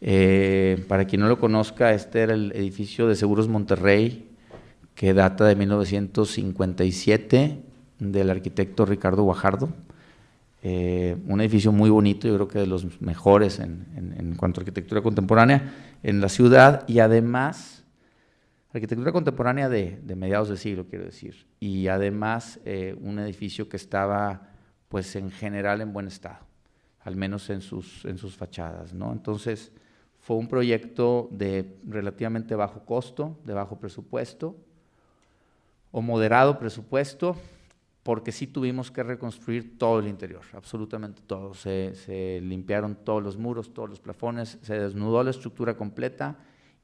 Eh, para quien no lo conozca, este era el edificio de Seguros Monterrey, que data de 1957 del arquitecto Ricardo Guajardo. Eh, un edificio muy bonito, yo creo que de los mejores en, cuanto a arquitectura contemporánea en la ciudad y además arquitectura contemporánea de, de mediados de siglo, quiero decir, y además eh, un edificio que estaba pues en general en buen estado, al menos en sus, en sus fachadas. ¿no? Entonces fue un proyecto de relativamente bajo costo, de bajo presupuesto, o moderado presupuesto, porque sí tuvimos que reconstruir todo el interior, absolutamente todo. Se, limpiaron todos los muros, todos los plafones, se desnudó la estructura completa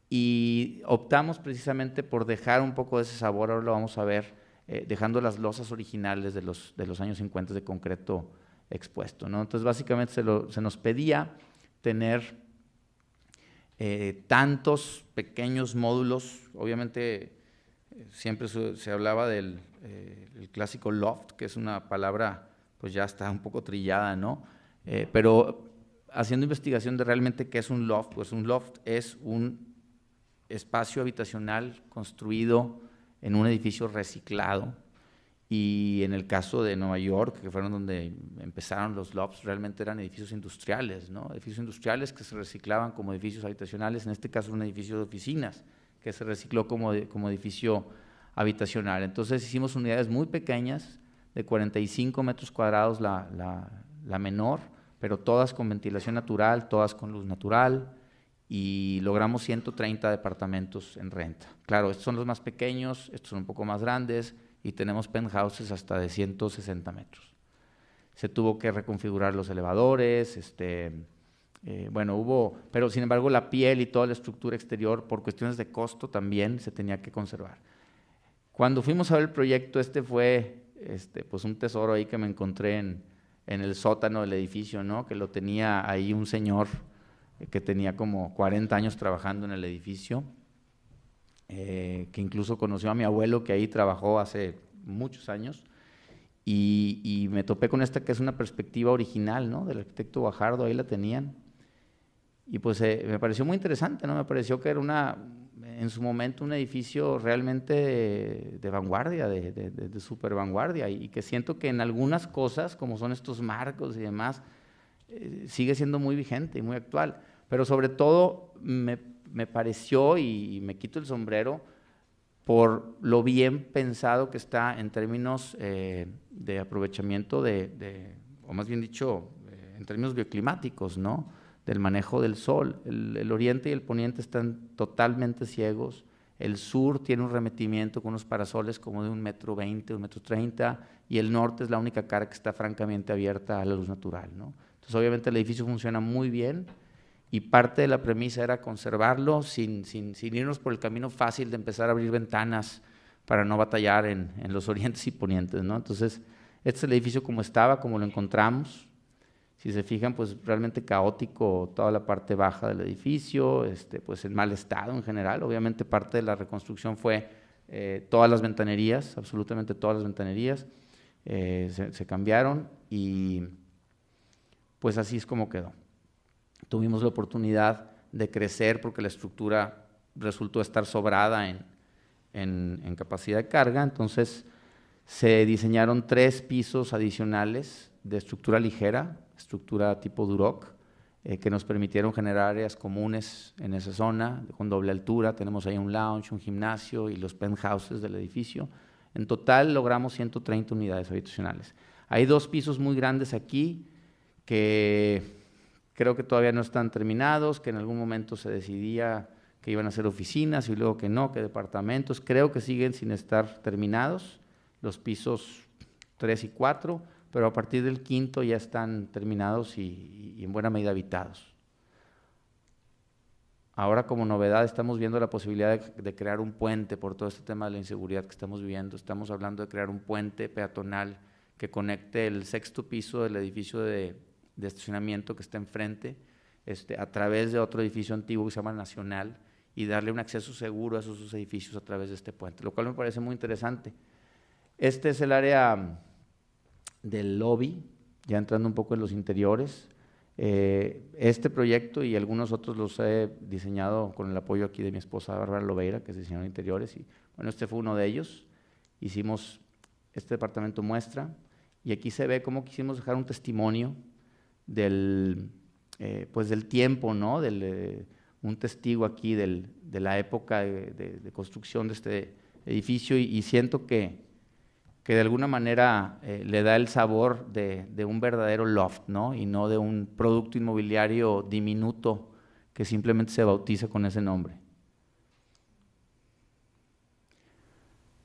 y optamos precisamente por dejar un poco de ese sabor, ahora lo vamos a ver, eh, dejando las losas originales de los, de los años 50 de concreto expuesto. ¿no? Entonces básicamente se, nos pedía tener eh, tantos pequeños módulos, obviamente siempre se hablaba del eh, clásico loft, que es una palabra pues ya está un poco trillada, ¿no? Eh, pero haciendo investigación de realmente qué es un loft, pues un loft es un espacio habitacional construido en un edificio reciclado y en el caso de Nueva York, que fueron donde empezaron los lofts, realmente eran edificios industriales, ¿no? Edificios industriales que se reciclaban como edificios habitacionales, en este caso un edificio de oficinas que se recicló como, como edificio habitacional. Entonces hicimos unidades muy pequeñas, de 45 metros cuadrados la, la, la menor, pero todas con ventilación natural, todas con luz natural, y logramos 130 departamentos en renta. Claro, estos son los más pequeños, estos son un poco más grandes, y tenemos penthouses hasta de 160 metros. Se tuvo que reconfigurar los elevadores, este, eh, bueno, hubo, pero sin embargo la piel y toda la estructura exterior, por cuestiones de costo también, se tenía que conservar. Cuando fuimos a ver el proyecto, este fue este, pues un tesoro ahí que me encontré en, el sótano del edificio, ¿no? que lo tenía ahí un señor que tenía como 40 años trabajando en el edificio, eh, que incluso conoció a mi abuelo que ahí trabajó hace muchos años. Y, y me topé con esta que es una perspectiva original, ¿no? Del arquitecto Bajardo, ahí la tenían, y pues eh, me pareció muy interesante, ¿no? Me pareció que era una, en su momento un edificio realmente de, vanguardia, de, super vanguardia, y que siento que en algunas cosas, como son estos marcos y demás, eh, sigue siendo muy vigente y muy actual. Pero sobre todo me, me pareció, y, me quito el sombrero, por lo bien pensado que está en términos eh, de aprovechamiento de, o más bien dicho, en términos bioclimáticos, ¿no? del manejo del sol. El, oriente y el poniente están totalmente ciegos. El sur tiene un remetimiento con unos parasoles como de un metro veinte, un metro treinta, y el norte es la única cara que está francamente abierta a la luz natural. ¿no? Entonces, obviamente, el edificio funciona muy bien y parte de la premisa era conservarlo sin, sin, irnos por el camino fácil de empezar a abrir ventanas para no batallar en, los orientes y ponientes. ¿no? Entonces, este es el edificio como estaba, como lo encontramos, si se fijan, pues realmente caótico toda la parte baja del edificio, este, pues en mal estado en general. Obviamente parte de la reconstrucción fue eh, todas las ventanerías, absolutamente todas las ventanerías eh, se, cambiaron y pues así es como quedó. Tuvimos la oportunidad de crecer porque la estructura resultó estar sobrada en capacidad de carga, entonces se diseñaron tres pisos adicionales de estructura ligera, estructura tipo Duroc, eh, que nos permitieron generar áreas comunes en esa zona, con doble altura. Tenemos ahí un lounge, un gimnasio y los penthouses del edificio. En total logramos 130 unidades habitacionales. Hay dos pisos muy grandes aquí que creo que todavía no están terminados, que en algún momento se decidía que iban a ser oficinas y luego que no, que departamentos. Creo que siguen sin estar terminados los pisos 3 y 4 pero a partir del quinto ya están terminados y, en buena medida habitados. Ahora como novedad estamos viendo la posibilidad de, crear un puente por todo este tema de la inseguridad que estamos viviendo. Estamos hablando de crear un puente peatonal que conecte el sexto piso del edificio de, estacionamiento que está enfrente este, a través de otro edificio antiguo que se llama Nacional y darle un acceso seguro a esos, esos edificios a través de este puente, lo cual me parece muy interesante. Este es el área del lobby, ya entrando un poco en los interiores. Eh, este proyecto y algunos otros los he diseñado con el apoyo aquí de mi esposa Bárbara Loveira, que es diseñadora de interiores, y bueno, este fue uno de ellos. Hicimos este departamento muestra y aquí se ve cómo quisimos dejar un testimonio del, eh, pues del tiempo, ¿no? Del, eh, un testigo aquí de la época de, construcción de este edificio y siento que que de alguna manera eh, le da el sabor de, de, un verdadero loft, ¿no? Y no de un producto inmobiliario diminuto que simplemente se bautiza con ese nombre.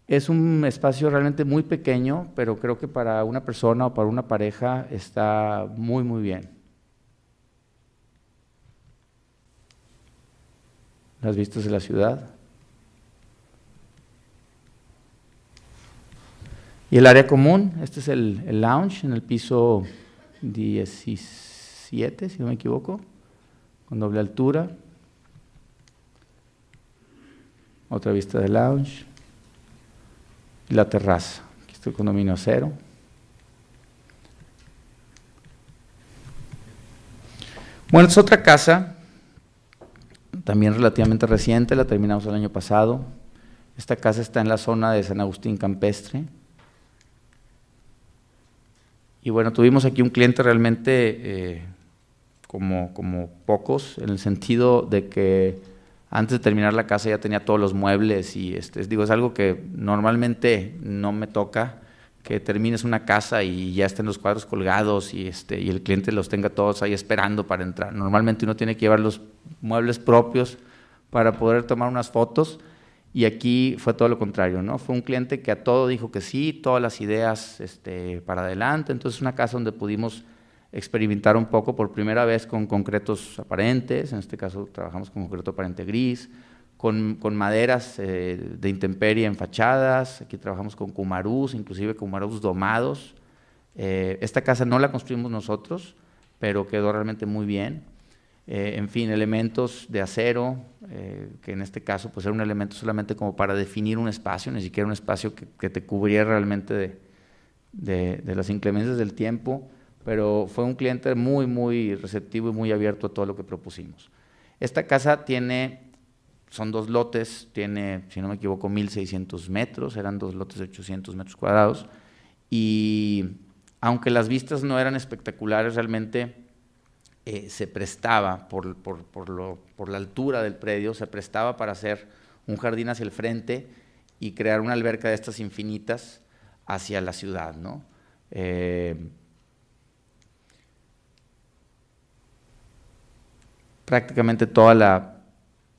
Es un espacio realmente muy pequeño, pero creo que para una persona o para una pareja está muy, muy bien. Las vistas de la ciudad. Y el área común, este es el, lounge en el piso 17, si no me equivoco, con doble altura. Otra vista del lounge. Y la terraza. Aquí está el condominio cero. Bueno, es otra casa, también relativamente reciente, la terminamos el año pasado. Esta casa está en la zona de San Agustín Campestre. Y bueno, tuvimos aquí un cliente realmente eh, como, como pocos, en el sentido de que antes de terminar la casa ya tenía todos los muebles y este, digo, es algo que normalmente no me toca, que termines una casa y ya estén los cuadros colgados y, este, y el cliente los tenga todos ahí esperando para entrar. Normalmente uno tiene que llevar los muebles propios para poder tomar unas fotos y aquí fue todo lo contrario, ¿no? Fue un cliente que a todo dijo que sí, todas las ideas este, para adelante. Entonces, una casa donde pudimos experimentar un poco por primera vez con concretos aparentes, en este caso trabajamos con concreto aparente gris, con, maderas eh, de intemperie en fachadas, aquí trabajamos con cumarús, inclusive cumarús domados. Eh, esta casa no la construimos nosotros, pero quedó realmente muy bien. Eh, en fin, elementos de acero, eh, que en este caso pues era un elemento solamente como para definir un espacio, ni siquiera un espacio que, te cubría realmente de, de, las inclemencias del tiempo, pero fue un cliente muy, muy receptivo y muy abierto a todo lo que propusimos. Esta casa tiene, son dos lotes, tiene, si no me equivoco, 1.600 metros, eran dos lotes de 800 metros cuadrados, y aunque las vistas no eran espectaculares realmente, eh, se prestaba, por, la altura del predio, se prestaba para hacer un jardín hacia el frente y crear una alberca de estas infinitas hacia la ciudad. ¿no? Eh, prácticamente toda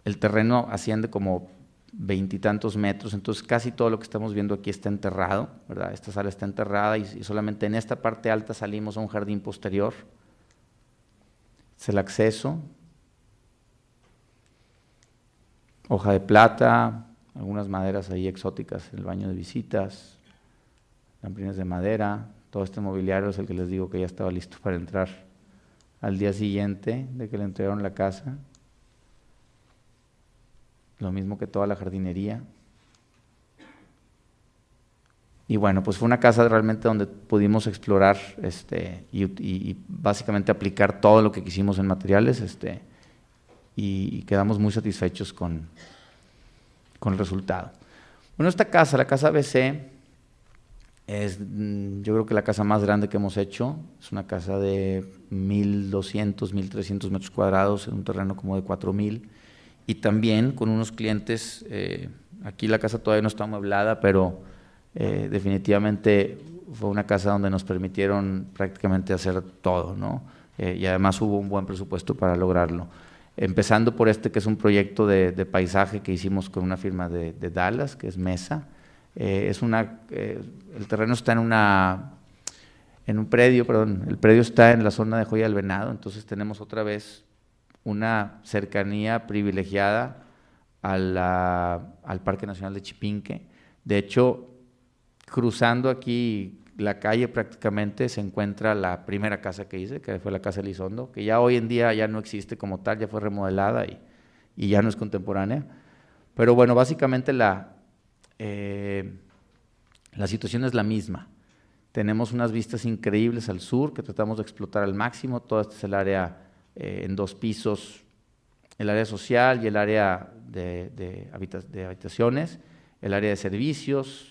el terreno asciende como veintitantos metros, entonces casi todo lo que estamos viendo aquí está enterrado, Esta sala está enterrada y solamente en esta parte alta salimos a un jardín posterior es el acceso, hoja de plata, algunas maderas ahí exóticas, el baño de visitas, lamprines de madera, todo este mobiliario es el que les digo que ya estaba listo para entrar al día siguiente de que le entregaron la casa. Lo mismo que toda la jardinería. Y bueno, pues fue una casa realmente donde pudimos explorar este, y, básicamente aplicar todo lo que quisimos en materiales este, y, quedamos muy satisfechos con, con el resultado. Bueno, esta casa, la casa BC, es mm, yo creo que la casa más grande que hemos hecho. Es una casa de 1.200, 1.300 metros cuadrados en un terreno como de 4.000. Y también con unos clientes, eh, aquí la casa todavía no está amueblada, pero eh, definitivamente fue una casa donde nos permitieron prácticamente hacer todo, ¿no? Eh, y además hubo un buen presupuesto para lograrlo. Empezando por este que es un proyecto de, paisaje que hicimos con una firma de, Dallas, que es Mesa. Eh, es una, el terreno está en una en un predio, perdón, el predio está en la zona de Joya del Venado, entonces tenemos otra vez una cercanía privilegiada al Parque Nacional de Chipinque. De hecho, cruzando aquí la calle prácticamente se encuentra la primera casa que hice, que fue la casa Elizondo, que ya hoy en día ya no existe como tal, ya fue remodelada y, ya no es contemporánea. Pero bueno, básicamente la, eh, la situación es la misma. Tenemos unas vistas increíbles al sur que tratamos de explotar al máximo. Todo este es el área eh, en dos pisos, el área social y el área de, de habitaciones, el área de servicios,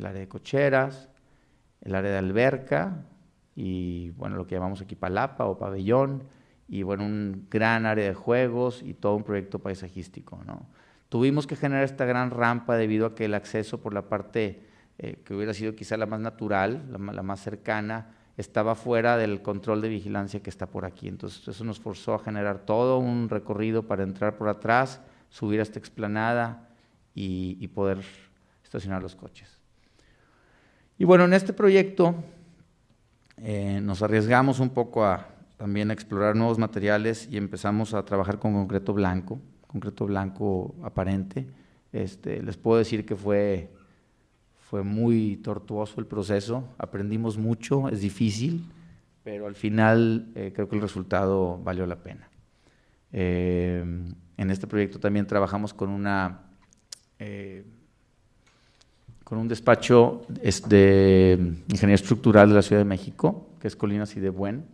el área de cocheras, el área de alberca y bueno, lo que llamamos aquí palapa o pabellón y bueno, un gran área de juegos y todo un proyecto paisajístico. ¿no? Tuvimos que generar esta gran rampa debido a que el acceso por la parte eh, que hubiera sido quizá la más natural, la, más cercana, estaba fuera del control de vigilancia que está por aquí. Entonces eso nos forzó a generar todo un recorrido para entrar por atrás, subir esta explanada y poder estacionar los coches. Y bueno, en este proyecto eh, nos arriesgamos un poco a también a explorar nuevos materiales y empezamos a trabajar con concreto blanco, concreto blanco aparente. Este, les puedo decir que fue, fue muy tortuoso el proceso, aprendimos mucho, es difícil, pero al final eh, creo que el resultado valió la pena. Eh, en este proyecto también trabajamos con una con un despacho de ingeniería estructural de la Ciudad de México, que es Colinas y de Buen,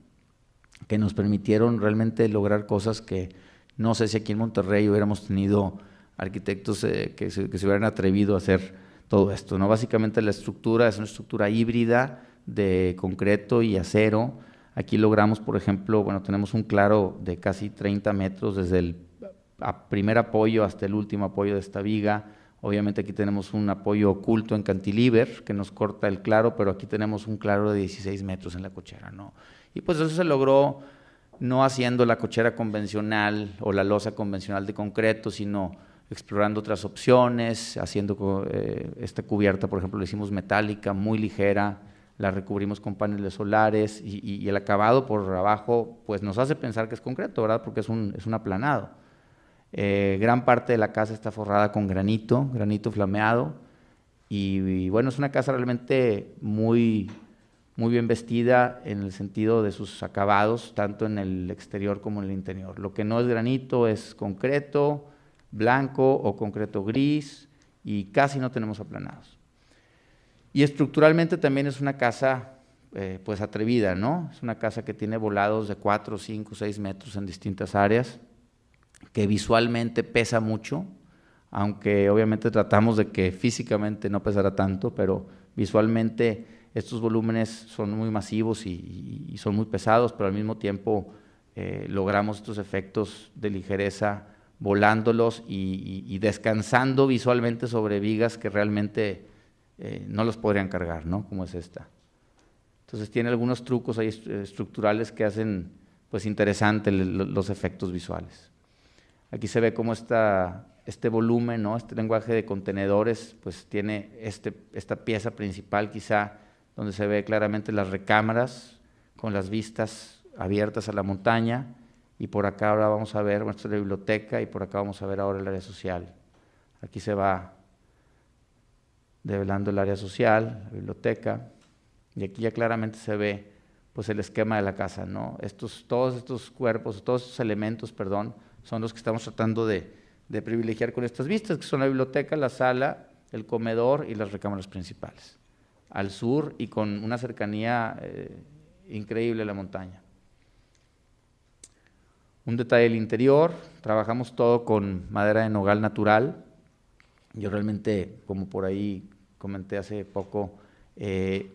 que nos permitieron realmente lograr cosas que no sé si aquí en Monterrey hubiéramos tenido arquitectos eh, que, se, que, se, hubieran atrevido a hacer todo esto. ¿no? Básicamente la estructura es una estructura híbrida de concreto y acero. Aquí logramos, por ejemplo, bueno, tenemos un claro de casi 30 metros desde el primer apoyo hasta el último apoyo de esta viga Obviamente aquí tenemos un apoyo oculto en cantilever que nos corta el claro, pero aquí tenemos un claro de 16 metros en la cochera, ¿no? Y pues eso se logró no haciendo la cochera convencional o la losa convencional de concreto, sino explorando otras opciones, haciendo eh, esta cubierta, por ejemplo, la hicimos metálica, muy ligera, la recubrimos con paneles solares y, el acabado por abajo, pues nos hace pensar que es concreto, ¿verdad? Porque es un aplanado. Eh, gran parte de la casa está forrada con granito, granito flameado. Y, bueno, es una casa realmente muy, muy bien vestida en el sentido de sus acabados, tanto en el exterior como en el interior. Lo que no es granito es concreto, blanco o concreto gris, y casi no tenemos aplanados. Y estructuralmente también es una casa eh, pues atrevida, ¿no? Es una casa que tiene volados de 4, 5, 6 metros en distintas áreas que visualmente pesa mucho, aunque obviamente tratamos de que físicamente no pesara tanto, pero visualmente estos volúmenes son muy masivos y, son muy pesados, pero al mismo tiempo eh, logramos estos efectos de ligereza volándolos y, descansando visualmente sobre vigas que realmente eh, no los podrían cargar, ¿no? Como es esta. Entonces tiene algunos trucos ahí estructurales que hacen pues interesante los efectos visuales. Aquí se ve cómo está este volumen, ¿no? este lenguaje de contenedores, pues tiene este, esta pieza principal quizá donde se ve claramente las recámaras con las vistas abiertas a la montaña y por acá ahora vamos a ver nuestra biblioteca y por acá vamos a ver ahora el área social. Aquí se va develando el área social, la biblioteca y aquí ya claramente se ve pues el esquema de la casa, ¿no? Estos, todos estos cuerpos, todos estos elementos, perdón, son los que estamos tratando de, privilegiar con estas vistas, que son la biblioteca, la sala, el comedor y las recámaras principales. Al sur y con una cercanía eh, increíble a la montaña. Un detalle del interior, trabajamos todo con madera de nogal natural. Yo realmente, como por ahí comenté hace poco, eh,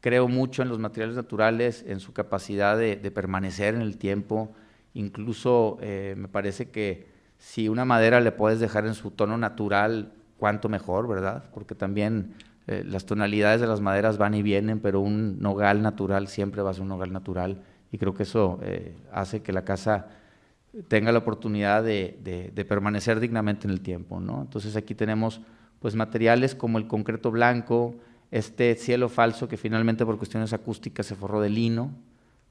creo mucho en los materiales naturales, en su capacidad de permanecer en el tiempo, Incluso eh, me parece que si una madera le puedes dejar en su tono natural, cuanto mejor, ¿verdad? Porque también eh, las tonalidades de las maderas van y vienen, pero un nogal natural siempre va a ser un nogal natural. Y creo que eso eh, hace que la casa tenga la oportunidad de, de, permanecer dignamente en el tiempo, ¿no? Entonces aquí tenemos pues materiales como el concreto blanco, este cielo falso que finalmente por cuestiones acústicas se forró de lino,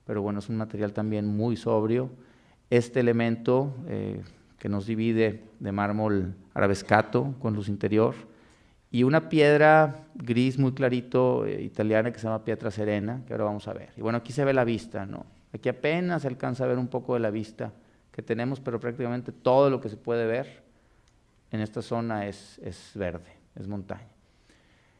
pero bueno, es un material también muy sobrio este elemento eh, que nos divide de mármol arabescato con luz interior y una piedra gris muy clarito eh, italiana que se llama Pietra Serena, que ahora vamos a ver. Y bueno, aquí se ve la vista, ¿no? Aquí apenas se alcanza a ver un poco de la vista que tenemos, pero prácticamente todo lo que se puede ver en esta zona es, es verde, es montaña.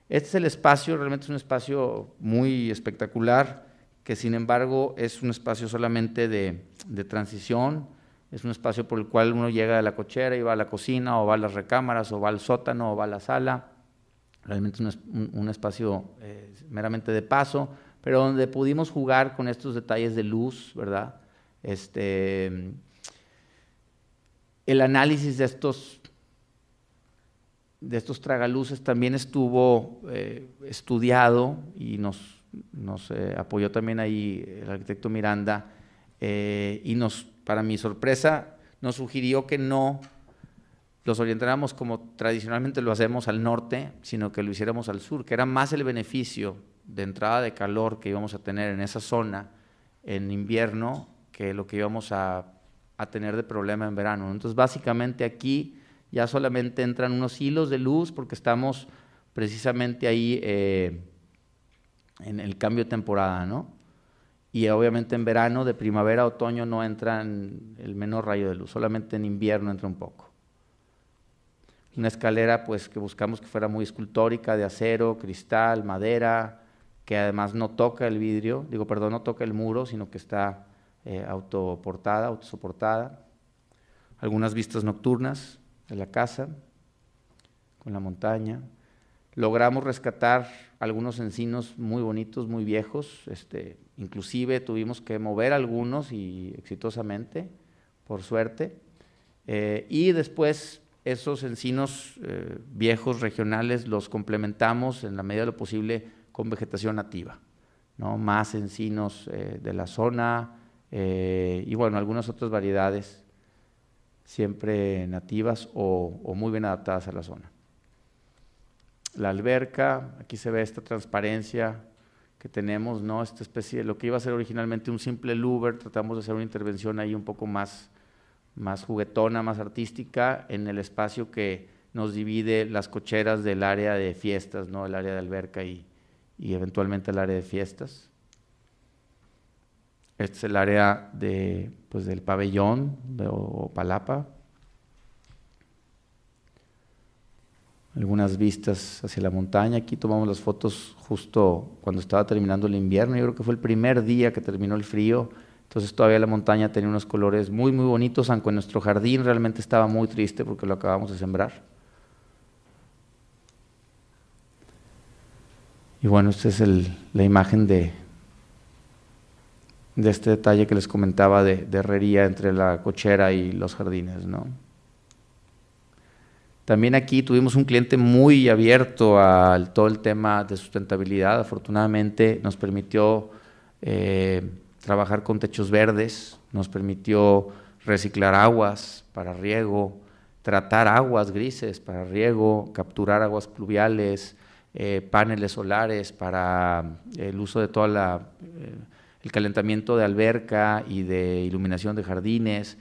Este es el espacio, realmente es un espacio muy espectacular que sin embargo es un espacio solamente de, transición, es un espacio por el cual uno llega de la cochera y va a la cocina o va a las recámaras o va al sótano o va a la sala. Realmente es un, espacio eh, meramente de paso, pero donde pudimos jugar con estos detalles de luz, ¿verdad? Este, el análisis de estos, de estos tragaluces también estuvo eh, estudiado y nos nos apoyó también ahí el arquitecto Miranda eh, y nos, para mi sorpresa, nos sugirió que no los orientáramos como tradicionalmente lo hacemos al norte, sino que lo hiciéramos al sur, que era más el beneficio de entrada de calor que íbamos a tener en esa zona en invierno que lo que íbamos a, tener de problema en verano. Entonces, básicamente aquí ya solamente entran unos hilos de luz porque estamos precisamente ahí... Eh, en el cambio de temporada, ¿no? Y obviamente en verano, de primavera a otoño, no entran el menor rayo de luz, solamente en invierno entra un poco. Una escalera, pues, que buscamos que fuera muy escultórica, de acero, cristal, madera, que además no toca el vidrio, digo, perdón, no toca el muro, sino que está eh, autoportada, autosoportada. Algunas vistas nocturnas de la casa, con la montaña. Logramos rescatar algunos encinos muy bonitos, muy viejos, este, inclusive tuvimos que mover algunos y exitosamente, por suerte, eh, y después esos encinos eh, viejos regionales los complementamos en la medida de lo posible con vegetación nativa, ¿no? más encinos eh, de la zona y bueno, algunas otras variedades siempre nativas o muy bien adaptadas a la zona la alberca, aquí se ve esta transparencia que tenemos, ¿no? Esta especie lo que iba a ser originalmente un simple louver, tratamos de hacer una intervención ahí un poco más, más juguetona, más artística, en el espacio que nos divide las cocheras del área de fiestas, ¿no? El área de alberca y, eventualmente el área de fiestas. Este es el área de, pues, del pabellón o palapa. algunas vistas hacia la montaña. Aquí tomamos las fotos justo cuando estaba terminando el invierno. Yo creo que fue el primer día que terminó el frío. Entonces todavía la montaña tenía unos colores muy, muy bonitos, aunque nuestro jardín realmente estaba muy triste porque lo acabamos de sembrar. Y bueno, esta es la imagen de, de este detalle que les comentaba de, de herrería entre la cochera y los jardines, ¿no? También aquí tuvimos un cliente muy abierto al todo el tema de sustentabilidad. Afortunadamente nos permitió eh, trabajar con techos verdes, nos permitió reciclar aguas para riego, tratar aguas grises para riego, capturar aguas pluviales, eh, paneles solares para eh, el uso de todo la el calentamiento de alberca y de iluminación de jardines,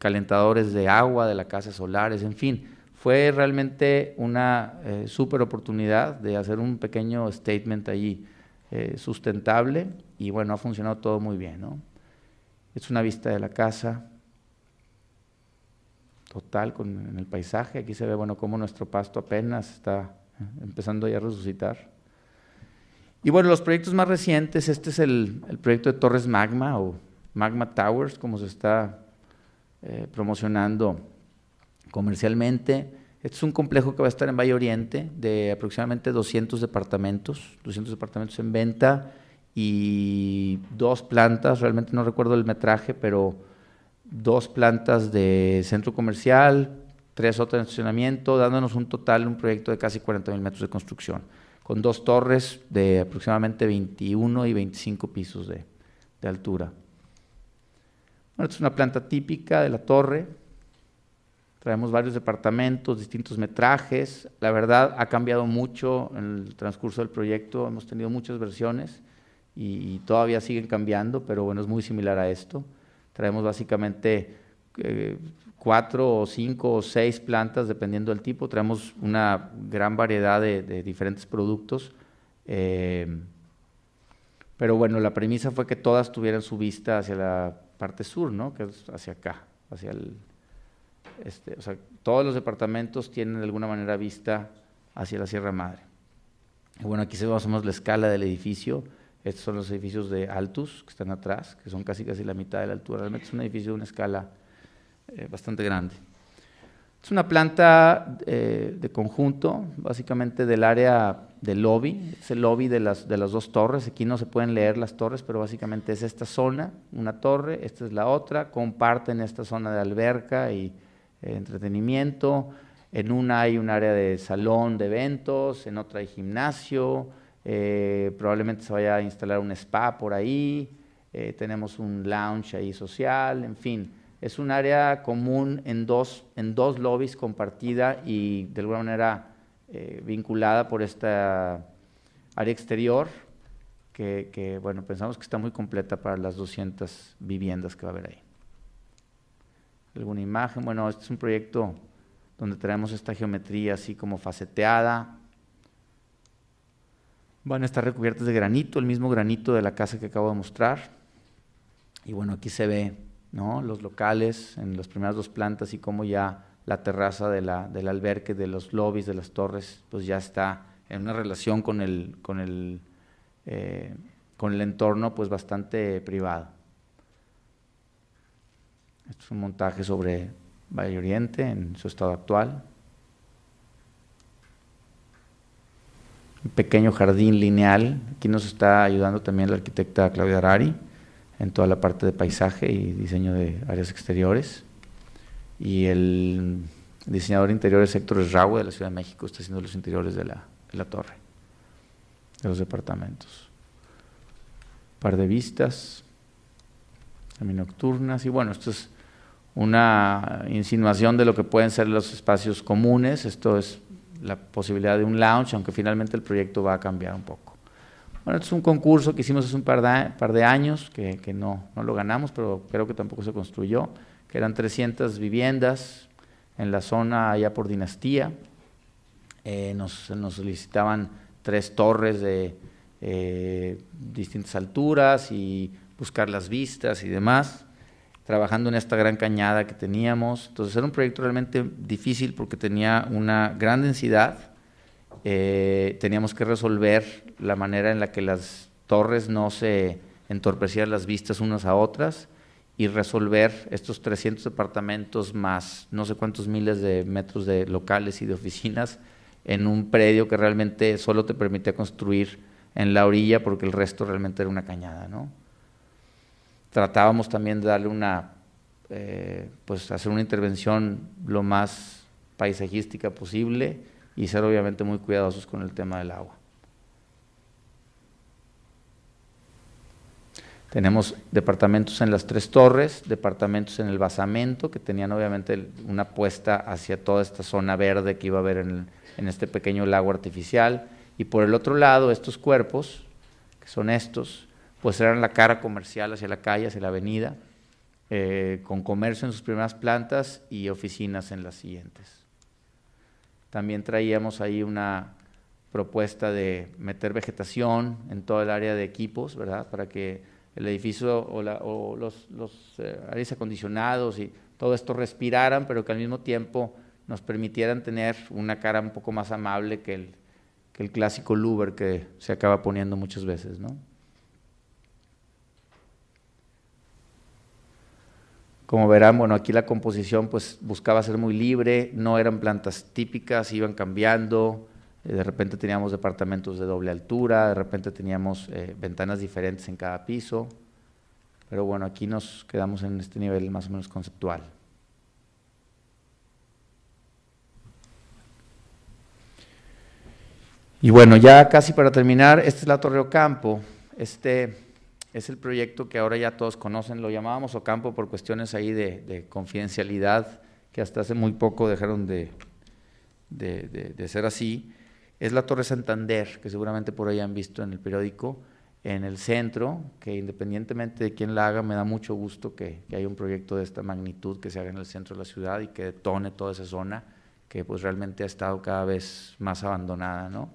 calentadores de agua de la casa solares, en fin. Fue realmente una eh, súper oportunidad de hacer un pequeño statement allí eh, sustentable y bueno, ha funcionado todo muy bien. ¿no? Es una vista de la casa total con, en el paisaje. Aquí se ve bueno cómo nuestro pasto apenas está eh, empezando ya a resucitar. Y bueno, los proyectos más recientes, este es el proyecto de Torres Magma o Magma Towers, como se está eh, promocionando comercialmente. Este es un complejo que va a estar en Valle Oriente de aproximadamente 200 departamentos, 200 departamentos en venta y dos plantas, realmente no recuerdo el metraje, pero dos plantas de centro comercial, tres otras en estacionamiento, dándonos un total, un proyecto de casi 40 mil metros de construcción, con dos torres de aproximadamente 21 y 25 pisos de altura. Bueno, es una planta típica de la torre. Traemos varios departamentos, distintos metrajes. La verdad ha cambiado mucho en el transcurso del proyecto. Hemos tenido muchas versiones y, todavía siguen cambiando, pero bueno, es muy similar a esto. Traemos básicamente eh, cuatro o cinco o seis plantas, dependiendo del tipo. Traemos una gran variedad de, diferentes productos. Eh, pero bueno, la premisa fue que todas tuvieran su vista hacia la parte sur, ¿no? Que es hacia acá, hacia el... Este, o sea, todos los departamentos tienen de alguna manera vista hacia la Sierra Madre. bueno, aquí se la escala del edificio. Estos son los edificios de Altus, que están atrás, que son casi casi la mitad de la altura. Realmente es un edificio de una escala eh, bastante grande. Es una planta eh, de conjunto, básicamente del área del lobby, es el lobby de las, de las dos torres, aquí no se pueden leer las torres, pero básicamente es esta zona, una torre, esta es la otra, comparten esta zona de alberca y eh, entretenimiento, en una hay un área de salón de eventos, en otra hay gimnasio, eh, probablemente se vaya a instalar un spa por ahí, tenemos un lounge ahí social, en fin es un área común en dos, en dos lobbies compartida y de alguna manera eh, vinculada por esta área exterior, que, bueno, pensamos que está muy completa para las 200 viviendas que va a haber ahí. ¿Alguna imagen? Bueno, este es un proyecto donde tenemos esta geometría así como faceteada. Van a estar recubiertas de granito, el mismo granito de la casa que acabo de mostrar. Y bueno, aquí se ve los locales en las primeras dos plantas y cómo ya la terraza del alberque, de los lobbies, de las torres, pues ya está en una relación con el, eh, con el entorno pues bastante privado. Esto es un montaje sobre Valle Oriente en su estado actual. Un pequeño jardín lineal. Aquí nos está ayudando también la arquitecta Claudia Arari en toda la parte de paisaje y diseño de áreas exteriores. Y el diseñador interior es Héctor Esraue de la Ciudad de México está haciendo los interiores de la, de la torre, de los departamentos. Par de vistas, también nocturnas, y bueno, esto es una insinuación de lo que pueden ser los espacios comunes, esto es la posibilidad de un lounge, aunque finalmente el proyecto va a cambiar un poco. Bueno, es un concurso que hicimos hace un par de, años, que, no, no lo ganamos, pero creo que tampoco se construyó, que eran 300 viviendas en la zona allá por dinastía. Eh, nos, solicitaban tres torres de eh, distintas alturas y buscar las vistas y demás, trabajando en esta gran cañada que teníamos. Entonces era un proyecto realmente difícil porque tenía una gran densidad. Eh, teníamos que resolver la manera en la que las torres no se entorpecían las vistas unas a otras y resolver estos 300 departamentos más no sé cuántos miles de metros de locales y de oficinas en un predio que realmente solo te permitía construir en la orilla porque el resto realmente era una cañada. Tratábamos también de darle una, eh, pues hacer una intervención lo más paisajística posible y ser obviamente muy cuidadosos con el tema del agua. Tenemos departamentos en las Tres Torres, departamentos en el Basamento, que tenían obviamente una apuesta hacia toda esta zona verde que iba a haber en, este pequeño lago artificial. Y por el otro lado, estos cuerpos, que son estos, pues eran la cara comercial hacia la calle, hacia la avenida, eh, con comercio en sus primeras plantas y oficinas en las siguientes. También traíamos ahí una propuesta de meter vegetación en todo el área de equipos, ¿verdad? Para que el edificio o, los, eh, aires acondicionados y todo esto respiraran, pero que al mismo tiempo nos permitieran tener una cara un poco más amable que el, clásico louvre que se acaba poniendo muchas veces, ¿no? Como verán, bueno, aquí la composición pues buscaba ser muy libre, no eran plantas típicas, iban cambiando, eh, de repente teníamos departamentos de doble altura, de repente teníamos eh, ventanas diferentes en cada piso. Pero bueno, aquí nos quedamos en este nivel más o menos conceptual. Y bueno, ya casi para terminar, esta es la Torre Ocampo. Este es el proyecto que ahora ya todos conocen. Lo llamábamos Ocampo por cuestiones ahí de, confidencialidad, que hasta hace muy poco dejaron de, de ser así es la Torre Santander, que seguramente por ahí han visto en el periódico, en el centro, que independientemente de quién la haga, me da mucho gusto que, que haya un proyecto de esta magnitud que se haga en el centro de la ciudad y que detone toda esa zona que pues realmente ha estado cada vez más abandonada, ¿no?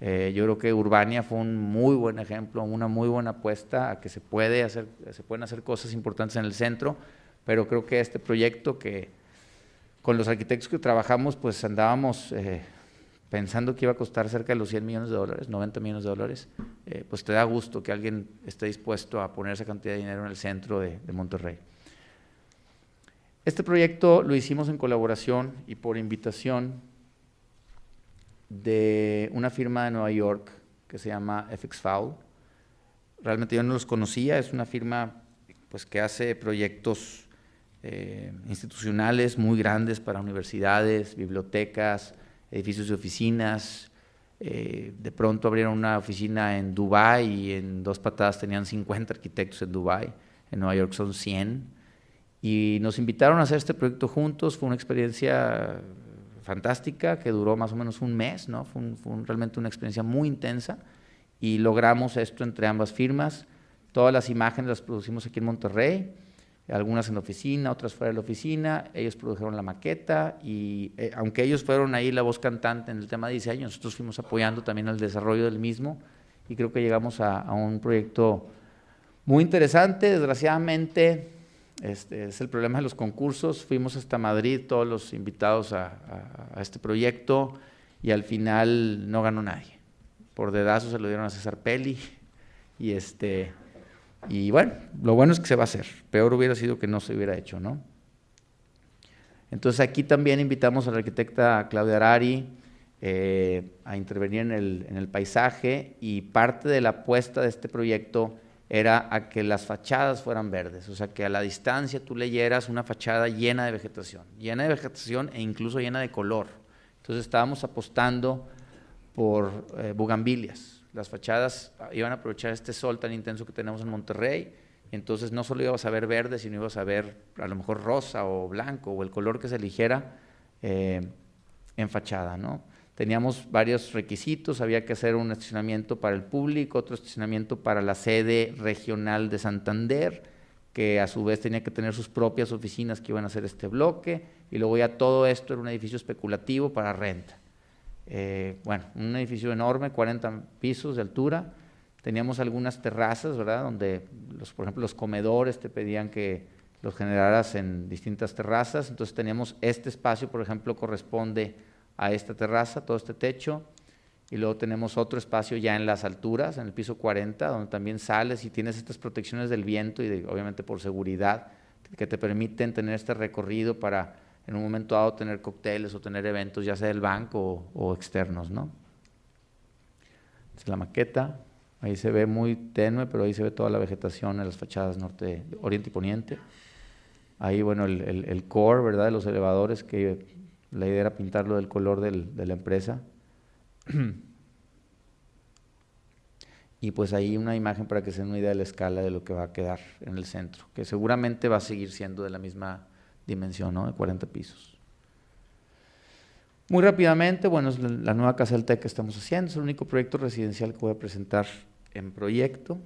Eh, yo creo que Urbania fue un muy buen ejemplo, una muy buena apuesta a que se, puede hacer, se pueden hacer cosas importantes en el centro, pero creo que este proyecto que con los arquitectos que trabajamos pues andábamos... Eh, pensando que iba a costar cerca de los 100 millones de dólares, 90 millones de dólares, eh, pues te da gusto que alguien esté dispuesto a poner esa cantidad de dinero en el centro de, Monterrey. Este proyecto lo hicimos en colaboración y por invitación de una firma de Nueva York que se llama FX Realmente yo no los conocía, es una firma pues, que hace proyectos eh, institucionales muy grandes para universidades, bibliotecas, edificios y oficinas. Eh, de pronto abrieron una oficina en Dubai y en dos patadas tenían 50 arquitectos en Dubai, En Nueva York son 100. Y nos invitaron a hacer este proyecto juntos. Fue una experiencia fantástica que duró más o menos un mes, ¿no? Fue, realmente una experiencia muy intensa y logramos esto entre ambas firmas. Todas las imágenes las producimos aquí en Monterrey algunas en la oficina, otras fuera de la oficina, ellos produjeron la maqueta y eh, aunque ellos fueron ahí la voz cantante en el tema de diseño, nosotros fuimos apoyando también al desarrollo del mismo y creo que llegamos a, un proyecto muy interesante, desgraciadamente este es el problema de los concursos, fuimos hasta Madrid todos los invitados a, este proyecto y al final no ganó nadie, por dedazo se lo dieron a César Peli y este y bueno, lo bueno es que se va a hacer. Peor hubiera sido que no se hubiera hecho, ¿no? Entonces aquí también invitamos a la arquitecta Claudia Arari eh, a intervenir en el, paisaje y parte de la apuesta de este proyecto era a que las fachadas fueran verdes, o sea, que a la distancia tú leyeras una fachada llena de vegetación, llena de vegetación e incluso llena de color. Entonces estábamos apostando por eh, bugambilias, las fachadas ah, iban a aprovechar este sol tan intenso que tenemos en Monterrey. Entonces no solo ibas a ver verde, sino ibas a ver a lo mejor rosa o blanco o el color que se eligiera eh, en fachada, ¿no? Teníamos varios requisitos, había que hacer un estacionamiento para el público, otro estacionamiento para la sede regional de Santander, que a su vez tenía que tener sus propias oficinas que iban a hacer este bloque, y luego ya todo esto era un edificio especulativo para renta. Eh, bueno, un edificio enorme, 40 pisos de altura. Teníamos algunas terrazas, ¿verdad? Donde, los, por ejemplo, los comedores te pedían que los generaras en distintas terrazas. Entonces teníamos este espacio, por ejemplo, corresponde a esta terraza, todo este techo. Y luego tenemos otro espacio ya en las alturas, en el piso 40, donde también sales y tienes estas protecciones del viento y obviamente por seguridad que te permiten tener este recorrido para en un momento dado tener cócteles o tener eventos, ya sea del banco o, externos, ¿no? Es la maqueta, ahí se ve muy tenue, pero ahí se ve toda la vegetación en las fachadas norte, oriente y poniente. Ahí, bueno, el, core, ¿verdad?, de los elevadores, que la idea era pintarlo del color de la empresa. y pues ahí una imagen para que se den una idea de la escala de lo que va a quedar en el centro, que seguramente va a seguir siendo de la misma dimensión de 40 pisos. Muy rápidamente, bueno, es la nueva Casa del TEC que estamos haciendo, es el único proyecto residencial que voy a presentar en proyecto,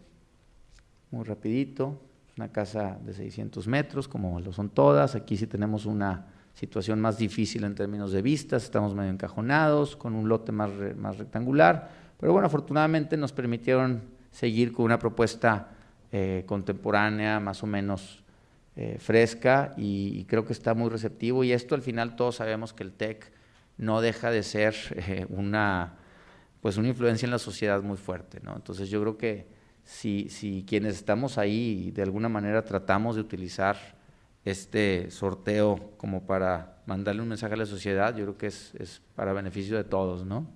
muy rapidito, una casa de 600 metros, como lo son todas, aquí sí tenemos una situación más difícil en términos de vistas, estamos medio encajonados, con un lote más, más rectangular, pero bueno, afortunadamente nos permitieron seguir con una propuesta eh, contemporánea, más o menos eh, fresca y, creo que está muy receptivo. Y esto al final todos sabemos que el TEC no deja de ser eh, una, pues una influencia en la sociedad muy fuerte. ¿no? Entonces yo creo que si, si quienes estamos ahí de alguna manera tratamos de utilizar este sorteo como para mandarle un mensaje a la sociedad, yo creo que es, es para beneficio de todos, ¿no?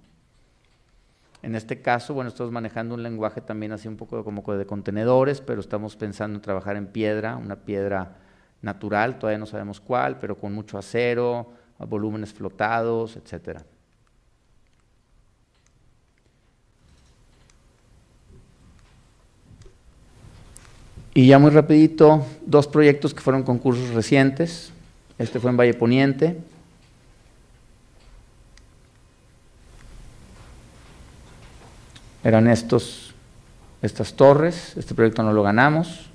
En este caso, bueno, estamos manejando un lenguaje también así un poco como de contenedores, pero estamos pensando en trabajar en piedra, una piedra natural, todavía no sabemos cuál, pero con mucho acero, volúmenes flotados, etcétera. Y ya muy rapidito, dos proyectos que fueron concursos recientes. Este fue en Valle Poniente, eran estos, estas torres, este proyecto no lo ganamos,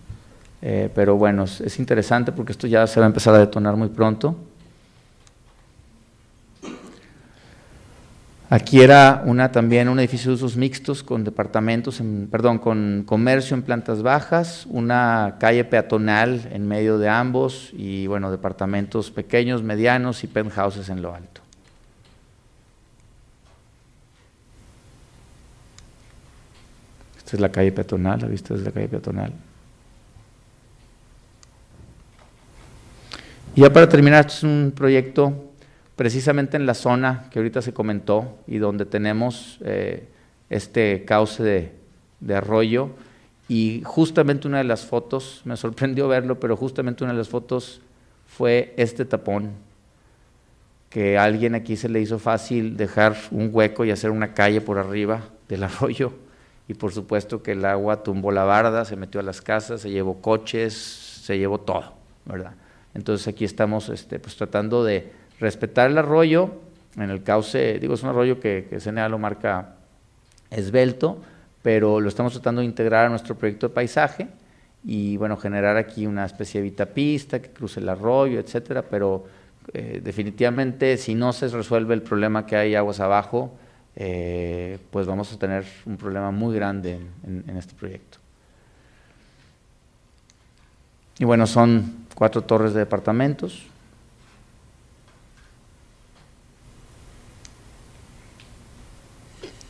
eh, pero bueno, es, interesante porque esto ya se va a empezar a detonar muy pronto. Aquí era una, también un edificio de usos mixtos con departamentos, en, perdón, con comercio en plantas bajas, una calle peatonal en medio de ambos y bueno, departamentos pequeños, medianos y penthouses en lo alto. es la calle peatonal, la vista es la calle peatonal. Y ya para terminar, este es un proyecto precisamente en la zona que ahorita se comentó y donde tenemos eh, este cauce de, de, arroyo. Y justamente una de las fotos, me sorprendió verlo, pero justamente una de las fotos fue este tapón, que a alguien aquí se le hizo fácil dejar un hueco y hacer una calle por arriba del arroyo y por supuesto que el agua tumbó la barda, se metió a las casas, se llevó coches, se llevó todo, ¿verdad? Entonces aquí estamos este, pues, tratando de respetar el arroyo en el cauce, digo, es un arroyo que, que lo marca esbelto, pero lo estamos tratando de integrar a nuestro proyecto de paisaje y bueno, generar aquí una especie de vitapista que cruce el arroyo, etcétera, pero eh, definitivamente si no se resuelve el problema que hay aguas abajo, eh, pues vamos a tener un problema muy grande en, este proyecto. Y bueno, son cuatro torres de departamentos,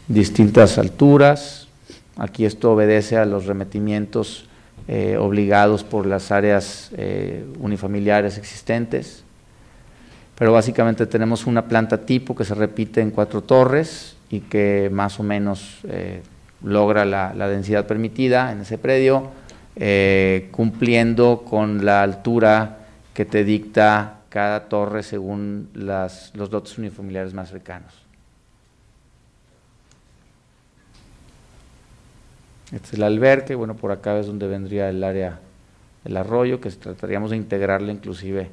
distintas alturas. Aquí esto obedece a los remetimientos eh, obligados por las áreas eh, unifamiliares existentes. Pero básicamente tenemos una planta tipo que se repite en cuatro torres y que más o menos eh, logra la, densidad permitida en ese predio, eh, cumpliendo con la altura que te dicta cada torre según los lotes unifamiliares más cercanos. Este es el alberque, bueno, por acá es donde vendría el área del arroyo, que trataríamos de integrarla inclusive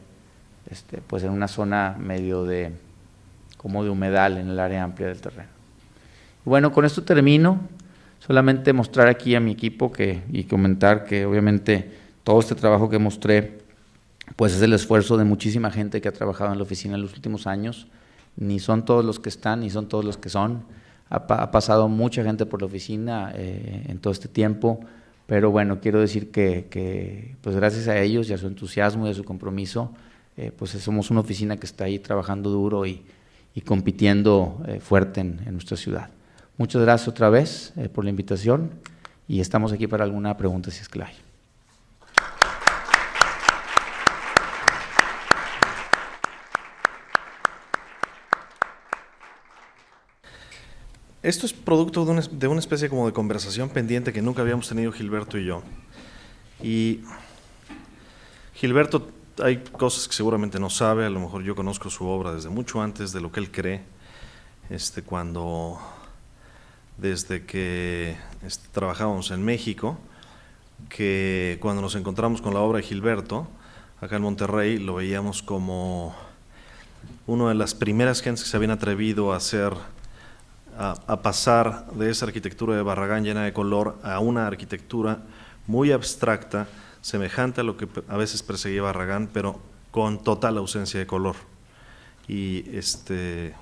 este, pues en una zona medio de, como de humedal en el área amplia del terreno. Bueno, con esto termino. Solamente mostrar aquí a mi equipo que, y comentar que obviamente todo este trabajo que mostré, pues es el esfuerzo de muchísima gente que ha trabajado en la oficina en los últimos años. Ni son todos los que están, ni son todos los que son. Ha, pasado mucha gente por la oficina eh, en todo este tiempo, pero bueno, quiero decir que, pues gracias a ellos y a su entusiasmo y a su compromiso, eh, pues somos una oficina que está ahí trabajando duro y, compitiendo eh, fuerte en nuestra ciudad. Muchas gracias otra vez eh, por la invitación y estamos aquí para alguna pregunta si es que hay. Esto es producto de una, de una, especie como de conversación pendiente que nunca habíamos tenido Gilberto y yo. Y Gilberto, hay cosas que seguramente no sabe, a lo mejor yo conozco su obra desde mucho antes de lo que él cree. Este, cuando desde que trabajábamos en México, que cuando nos encontramos con la obra de Gilberto, acá en Monterrey, lo veíamos como una de las primeras gentes que se habían atrevido a hacer, a, pasar de esa arquitectura de Barragán llena de color a una arquitectura muy abstracta, semejante a lo que a veces perseguía Barragán, pero con total ausencia de color. Y este,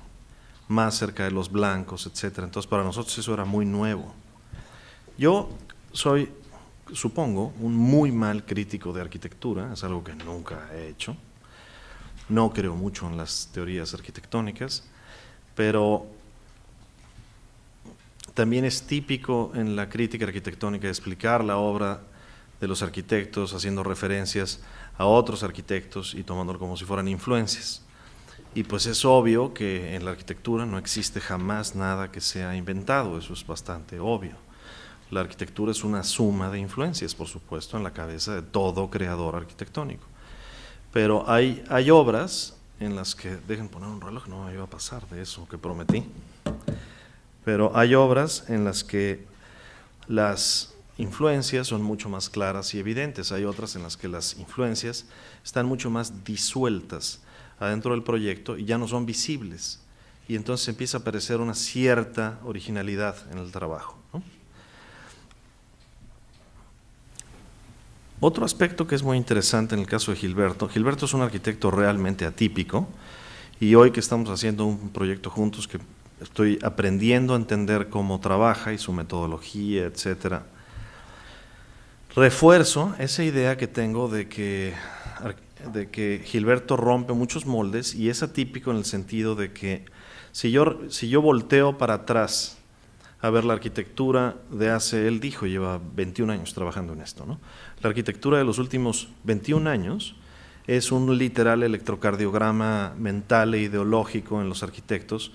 más cerca de los blancos, etc. Entonces para nosotros eso era muy nuevo. Yo soy, supongo, un muy mal crítico de arquitectura, es algo que nunca he hecho. No creo mucho en las teorías arquitectónicas, pero también es típico en la crítica arquitectónica explicar la obra de los arquitectos haciendo referencias a otros arquitectos y tomándolo como si fueran influencias. Y pues es obvio que en la arquitectura no existe jamás nada que sea inventado, eso es bastante obvio. La arquitectura es una suma de influencias, por supuesto, en la cabeza de todo creador arquitectónico. Pero hay, hay obras en las que, dejen poner un reloj, no iba a pasar de eso que prometí, pero hay obras en las que las influencias son mucho más claras y evidentes, hay otras en las que las influencias están mucho más disueltas adentro del proyecto y ya no son visibles. Y entonces empieza a aparecer una cierta originalidad en el trabajo. Otro aspecto que es muy interesante en el caso de Gilberto, Gilberto es un arquitecto realmente atípico y hoy que estamos haciendo un proyecto juntos que estoy aprendiendo a entender cómo trabaja y su metodología, etcétera. Refuerzo esa idea que tengo de que de que Gilberto rompe muchos moldes y es atípico en el sentido de que si yo, si yo volteo para atrás a ver la arquitectura de hace, él dijo, lleva 21 años trabajando en esto, ¿no? La arquitectura de los últimos 21 años es un literal electrocardiograma mental e ideológico en los arquitectos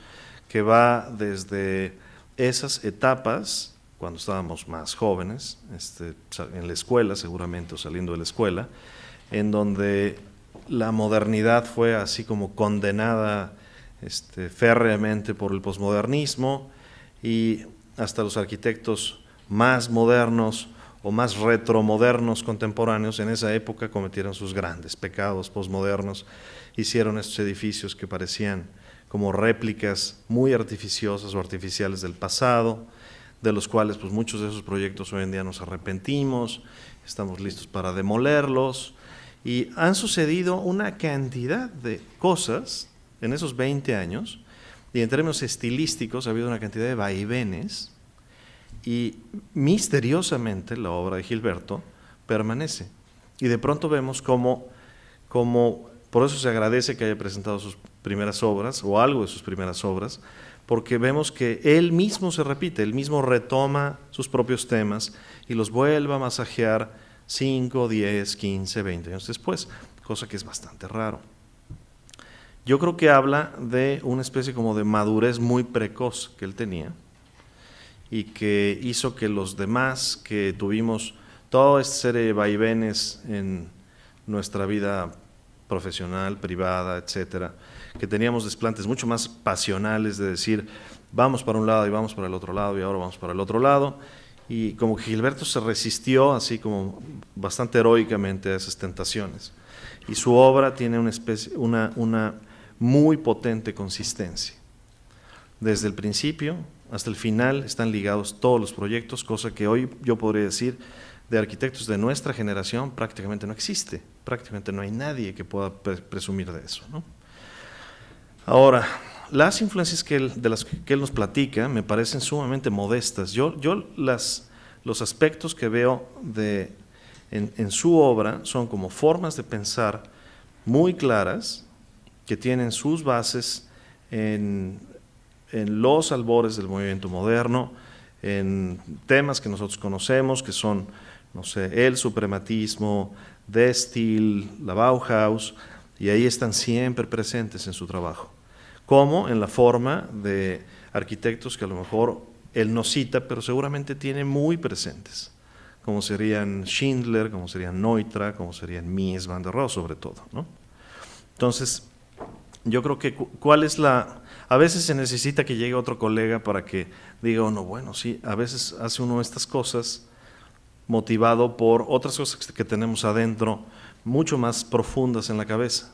que va desde esas etapas, cuando estábamos más jóvenes, este, en la escuela seguramente o saliendo de la escuela, en donde la modernidad fue así como condenada este, férreamente por el posmodernismo y hasta los arquitectos más modernos o más retromodernos contemporáneos en esa época cometieron sus grandes pecados posmodernos, hicieron estos edificios que parecían como réplicas muy artificiosas o artificiales del pasado, de los cuales pues muchos de esos proyectos hoy en día nos arrepentimos, estamos listos para demolerlos, y han sucedido una cantidad de cosas en esos 20 años, y en términos estilísticos ha habido una cantidad de vaivenes, y misteriosamente la obra de Gilberto permanece. Y de pronto vemos cómo, por eso se agradece que haya presentado sus primeras obras, o algo de sus primeras obras, porque vemos que él mismo se repite, él mismo retoma sus propios temas y los vuelve a masajear 5, 10, 15, 20 años después, cosa que es bastante raro. Yo creo que habla de una especie como de madurez muy precoz que él tenía y que hizo que los demás que tuvimos toda esta serie de vaivenes en nuestra vida profesional, privada, etcétera, que teníamos desplantes mucho más pasionales de decir, vamos para un lado y vamos para el otro lado y ahora vamos para el otro lado, y como que Gilberto se resistió así como bastante heroicamente a esas tentaciones. Y su obra tiene una, especie, una, una muy potente consistencia. Desde el principio hasta el final están ligados todos los proyectos, cosa que hoy yo podría decir de arquitectos de nuestra generación prácticamente no existe, prácticamente no hay nadie que pueda presumir de eso. ¿no? Ahora, las influencias que de las que él nos platica me parecen sumamente modestas. Yo, yo las, los aspectos que veo de, en, su obra son como formas de pensar muy claras que tienen sus bases en, los albores del movimiento moderno, en temas que nosotros conocemos, que son, no sé, el suprematismo, De la Bauhaus, y ahí están siempre presentes en su trabajo como en la forma de arquitectos que a lo mejor él no cita, pero seguramente tiene muy presentes, como serían Schindler, como serían Neutra, como serían Mies van der Rohe sobre todo. Entonces, yo creo que cuál es la... A veces se necesita que llegue otro colega para que diga no, bueno, sí, a veces hace uno estas cosas motivado por otras cosas que tenemos adentro, mucho más profundas en la cabeza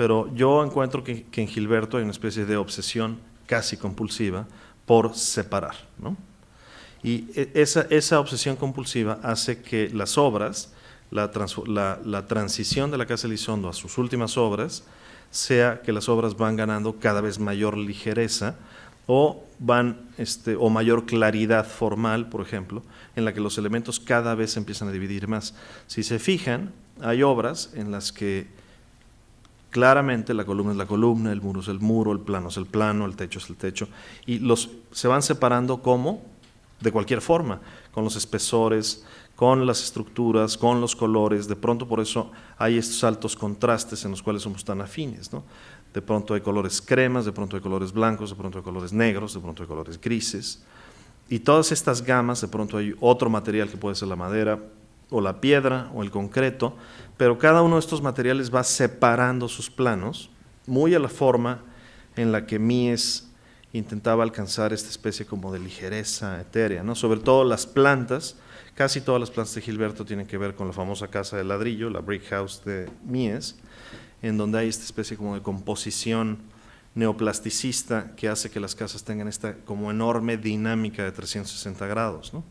pero yo encuentro que, en Gilberto hay una especie de obsesión casi compulsiva por separar. Y e, esa, obsesión compulsiva hace que las obras, la, transición de la Casa Elizondo a sus últimas obras, sea que las obras van ganando cada vez mayor ligereza o van este, o mayor claridad formal, por ejemplo, en la que los elementos cada vez empiezan a dividir más. Si se fijan, hay obras en las que claramente la columna es la columna, el muro es el muro, el plano es el plano, el techo es el techo, y los se van separando como de cualquier forma, con los espesores, con las estructuras, con los colores, de pronto por eso hay estos altos contrastes en los cuales somos tan afines, ¿no? De pronto hay colores cremas, de pronto hay colores blancos, de pronto hay colores negros, de pronto hay colores grises. Y todas estas gamas, de pronto hay otro material que puede ser la madera, o la piedra o el concreto, pero cada uno de estos materiales va separando sus planos, muy a la forma en la que Mies intentaba alcanzar esta especie como de ligereza etérea, ¿no? sobre todo las plantas, casi todas las plantas de Gilberto tienen que ver con la famosa casa de ladrillo, la brick house de Mies, en donde hay esta especie como de composición neoplasticista que hace que las casas tengan esta como enorme dinámica de 360 grados. ¿no?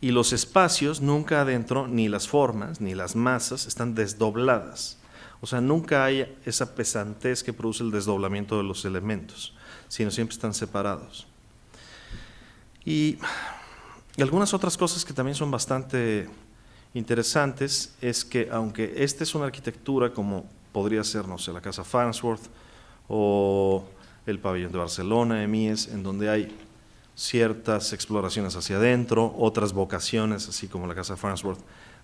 y los espacios nunca adentro, ni las formas, ni las masas están desdobladas. O sea, nunca hay esa pesantez que produce el desdoblamiento de los elementos, sino siempre están separados. Y algunas otras cosas que también son bastante interesantes es que aunque esta es una arquitectura como podría ser, no sé, la Casa Farnsworth o el Pabellón de Barcelona, de Mies, en donde hay ciertas exploraciones hacia adentro, otras vocaciones, así como la casa Farnsworth,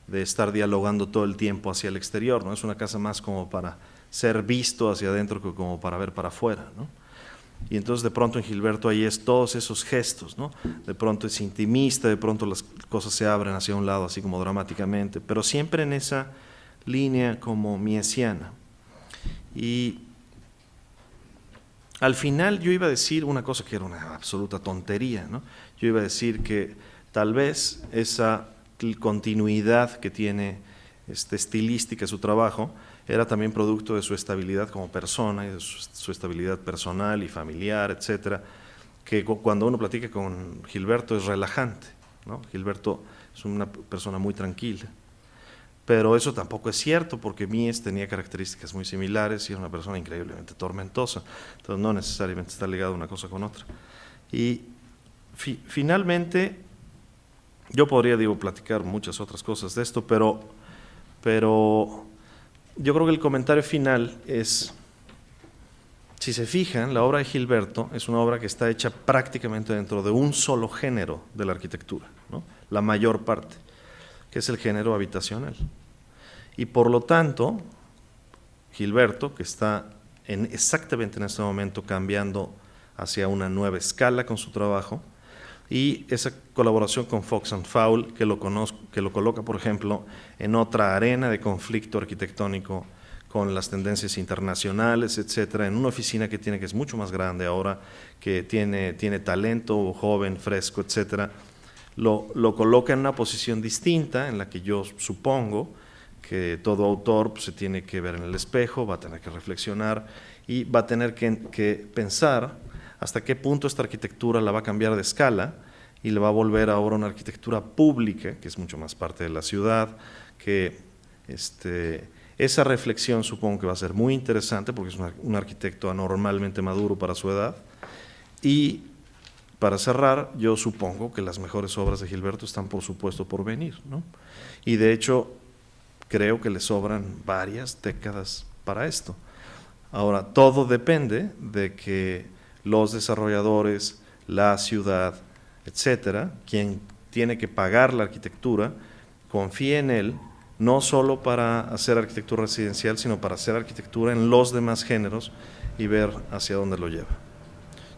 de estar dialogando todo el tiempo hacia el exterior, ¿no? Es una casa más como para ser visto hacia adentro que como para ver para afuera, Y entonces de pronto en Gilberto ahí es todos esos gestos, De pronto es intimista, de pronto las cosas se abren hacia un lado, así como dramáticamente, pero siempre en esa línea como miesiana. Y al final yo iba a decir una cosa que era una absoluta tontería, ¿no? Yo iba a decir que tal vez esa continuidad que tiene este, estilística su trabajo era también producto de su estabilidad como persona, y de su, estabilidad personal y familiar, etcétera, que cuando uno platica con Gilberto es relajante, Gilberto es una persona muy tranquila. Pero eso tampoco es cierto porque Mies tenía características muy similares y era una persona increíblemente tormentosa. Entonces no necesariamente está ligado una cosa con otra. Y finalmente, yo podría, digo, platicar muchas otras cosas de esto, pero, pero yo creo que el comentario final es, si se fijan, la obra de Gilberto es una obra que está hecha prácticamente dentro de un solo género de la arquitectura, la mayor parte que es el género habitacional. Y por lo tanto, Gilberto, que está exactamente en este momento cambiando hacia una nueva escala con su trabajo, y esa colaboración con Fox and foul que lo, que lo coloca, por ejemplo, en otra arena de conflicto arquitectónico con las tendencias internacionales, etcétera, en una oficina que tiene que es mucho más grande ahora, que tiene, tiene talento joven, fresco, etcétera, lo, coloca en una posición distinta, en la que yo supongo que todo autor pues, se tiene que ver en el espejo, va a tener que reflexionar y va a tener que, pensar hasta qué punto esta arquitectura la va a cambiar de escala y le va a volver ahora una arquitectura pública, que es mucho más parte de la ciudad, que este, esa reflexión supongo que va a ser muy interesante porque es un arquitecto anormalmente maduro para su edad, y para cerrar, yo supongo que las mejores obras de Gilberto están, por supuesto, por venir, Y de hecho, creo que le sobran varias décadas para esto. Ahora, todo depende de que los desarrolladores, la ciudad, etcétera, quien tiene que pagar la arquitectura, confíe en él, no solo para hacer arquitectura residencial, sino para hacer arquitectura en los demás géneros y ver hacia dónde lo lleva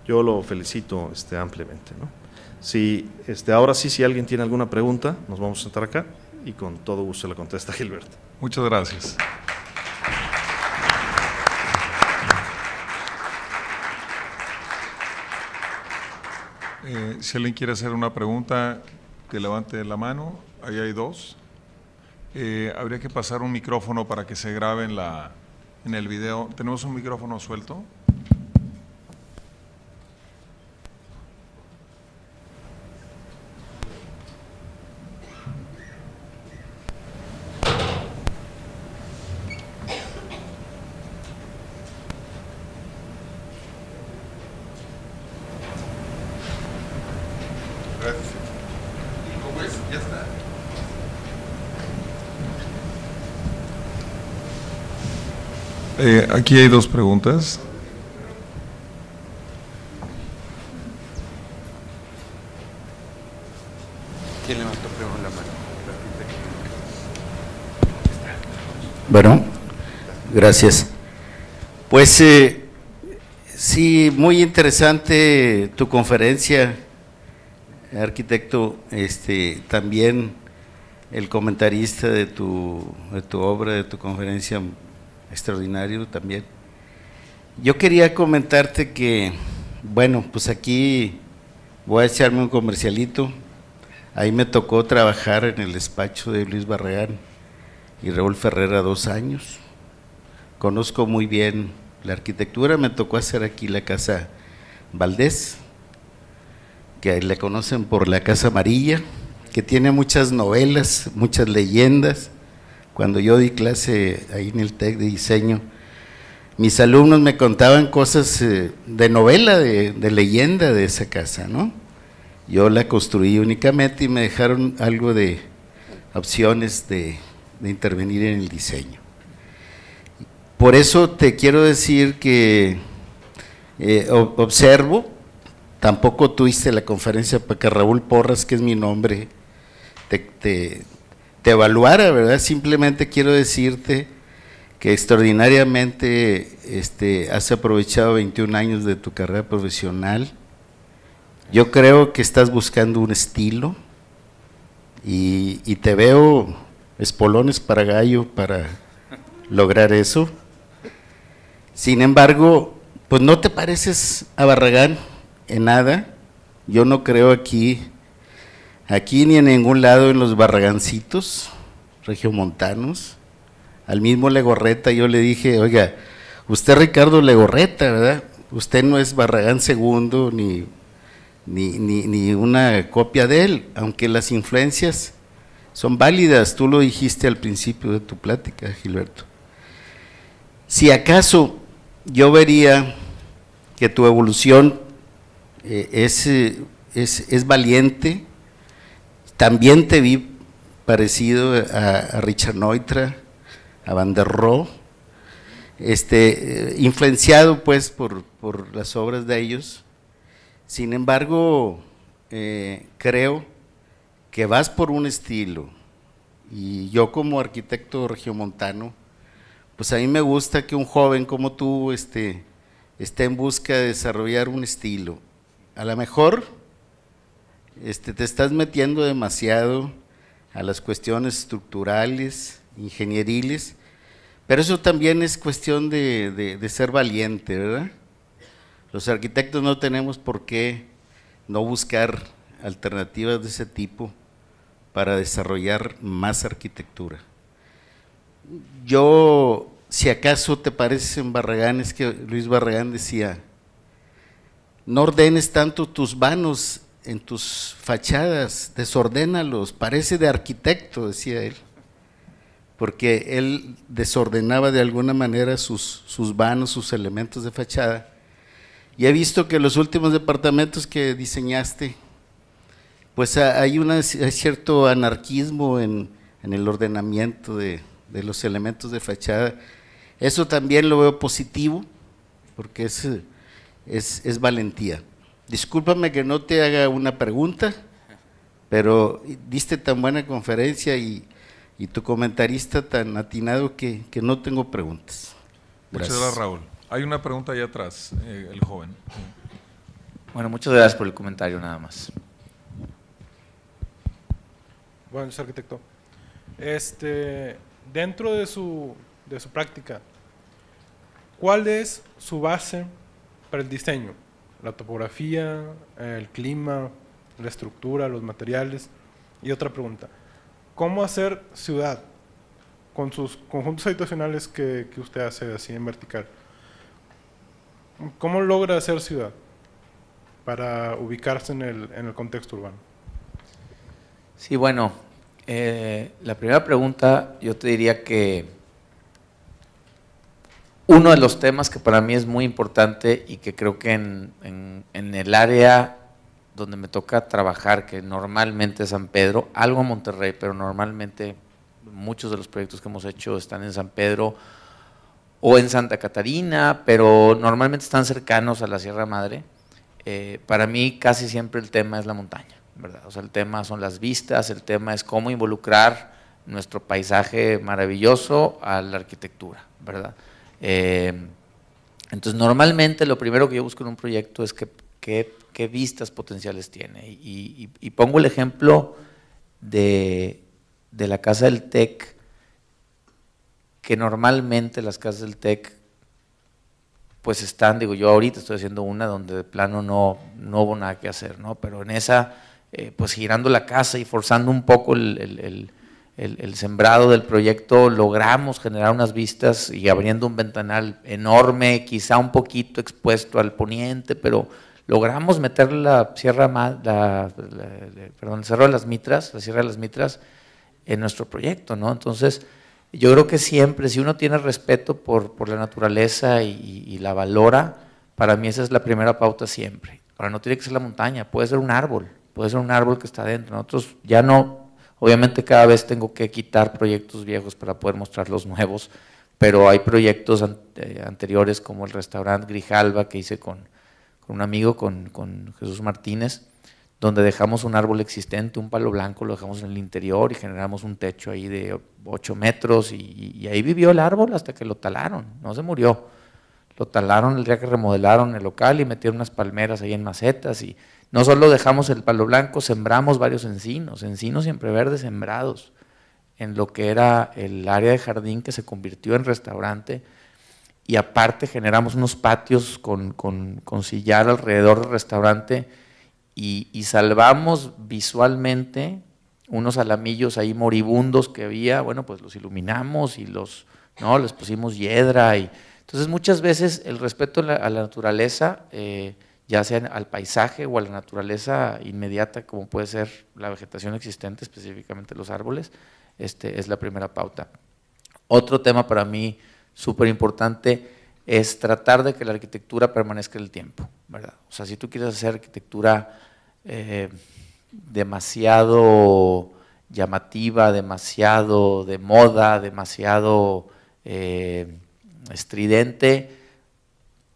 yo lo felicito este, ampliamente. Si, este, ahora sí, si alguien tiene alguna pregunta, nos vamos a sentar acá y con todo gusto la contesta Gilberto. Muchas gracias. Eh, si alguien quiere hacer una pregunta, que levante la mano. Ahí hay dos. Eh, habría que pasar un micrófono para que se grabe la, en el video. ¿Tenemos un micrófono suelto? Eh, aquí hay dos preguntas. ¿Quién levantó la mano? Bueno, gracias. Pues eh, sí, muy interesante tu conferencia, arquitecto. Este, también el comentarista de tu, de tu obra, de tu conferencia, extraordinario también. Yo quería comentarte que, bueno, pues aquí voy a echarme un comercialito. Ahí me tocó trabajar en el despacho de Luis Barreán y Raúl Ferrera dos años. Conozco muy bien la arquitectura, me tocó hacer aquí la Casa Valdés, que la conocen por la Casa Amarilla, que tiene muchas novelas, muchas leyendas cuando yo di clase ahí en el TEC de diseño, mis alumnos me contaban cosas eh, de novela, de, leyenda de esa casa, ¿no? Yo la construí únicamente y me dejaron algo de opciones de, intervenir en el diseño. Por eso te quiero decir que eh, observo, tampoco tuviste la conferencia que Raúl Porras, que es mi nombre, te, te, te evaluara, ¿verdad? Simplemente quiero decirte que extraordinariamente este, has aprovechado 21 años de tu carrera profesional. Yo creo que estás buscando un estilo y, y te veo espolones para gallo para lograr eso. Sin embargo, pues no te pareces a Barragán en nada. Yo no creo aquí Aquí ni en ningún lado en los barragancitos regiomontanos. Al mismo Legorreta yo le dije, oiga, usted Ricardo Legorreta, ¿verdad? Usted no es Barragán segundo ni, una copia de él, aunque las influencias son válidas, tú lo dijiste al principio de tu plática, Gilberto. Si acaso yo vería que tu evolución eh, es, es, es, valiente, también te vi parecido a, Richard Neutra, a Van der Rohe, este, eh, influenciado pues por, las obras de ellos. Sin embargo, eh, creo que vas por un estilo y yo como arquitecto regiomontano, pues a mí me gusta que un joven como tú este, esté en busca de desarrollar un estilo. A lo mejor este, te estás metiendo demasiado a las cuestiones estructurales, ingenieriles, pero eso también es cuestión de, ser valiente, ¿verdad? Los arquitectos no tenemos por qué no buscar alternativas de ese tipo para desarrollar más arquitectura. Yo, si acaso te parece en Barragán, es que Luis Barragán decía, no ordenes tanto tus vanos en tus fachadas, desordénalos, parece de arquitecto, decía él, porque él desordenaba de alguna manera sus, sus vanos, sus elementos de fachada. Y he visto que los últimos departamentos que diseñaste, pues hay un cierto anarquismo en, el ordenamiento de, los elementos de fachada. Eso también lo veo positivo, porque es valentía discúlpame que no te haga una pregunta, pero diste tan buena conferencia y, tu comentarista tan atinado que, no tengo preguntas. Muchas gracias, Raúl. Hay una pregunta allá atrás, eh, el joven. Bueno, muchas gracias por el comentario nada más. Bueno, arquitecto. Este, dentro de su, de su práctica, ¿cuál es su base para el diseño? la topografía, el clima, la estructura, los materiales. Y otra pregunta, ¿cómo hacer ciudad con sus conjuntos habitacionales que, usted hace así en vertical? ¿Cómo logra hacer ciudad para ubicarse en el, contexto urbano? Sí, bueno, eh, la primera pregunta yo te diría que uno de los temas que para mí es muy importante y que creo que en, el área donde me toca trabajar, que normalmente es San Pedro, algo a Monterrey, pero normalmente muchos de los proyectos que hemos hecho están en San Pedro o en Santa Catarina, pero normalmente están cercanos a la Sierra Madre. Eh, para mí casi siempre el tema es la montaña, ¿verdad? O sea, el tema son las vistas, el tema es cómo involucrar nuestro paisaje maravilloso a la arquitectura, ¿verdad? Eh, entonces, normalmente lo primero que yo busco en un proyecto es qué vistas potenciales tiene. Y, pongo el ejemplo de, la Casa del TEC, que normalmente las casas del TEC pues están, digo, yo ahorita estoy haciendo una donde de plano no, hubo nada que hacer, ¿no? Pero en esa, eh, pues girando la casa y forzando un poco el, el, sembrado del proyecto, logramos generar unas vistas y abriendo un ventanal enorme, quizá un poquito expuesto al poniente, pero logramos meter la Sierra, perdón, de las Mitras, la Sierra las Mitras, en nuestro proyecto, ¿no? Entonces, yo creo que siempre, si uno tiene respeto por, por la naturaleza y, la valora, para mí esa es la primera pauta siempre. Ahora, no tiene que ser la montaña, puede ser un árbol, puede ser un árbol que está dentro Nosotros ya no Obviamente cada vez tengo que quitar proyectos viejos para poder mostrar los nuevos, pero hay proyectos eh, anteriores como el restaurante Grijalba que hice con, con un amigo, con, Jesús Martínez, donde dejamos un árbol existente, un palo blanco, lo dejamos en el interior y generamos un techo ahí de 8 metros y, y ahí vivió el árbol hasta que lo talaron, no se murió. Lo talaron el día que remodelaron el local y metieron unas palmeras ahí en macetas y no solo dejamos el palo blanco, sembramos varios encinos, encinos siempre verdes sembrados en lo que era el área de jardín que se convirtió en restaurante y aparte generamos unos patios con, sillar alrededor del restaurante y, salvamos visualmente unos alamillos ahí moribundos que había, bueno, pues los iluminamos y los, ¿no? Les pusimos hiedra y... Entonces muchas veces el respeto a la, naturaleza... Eh, ya sea al paisaje o a la naturaleza inmediata, como puede ser la vegetación existente, específicamente los árboles, este, es la primera pauta. Otro tema para mí súper importante es tratar de que la arquitectura permanezca en el tiempo, ¿verdad? O sea, si tú quieres hacer arquitectura eh, demasiado llamativa, demasiado de moda, demasiado eh, estridente,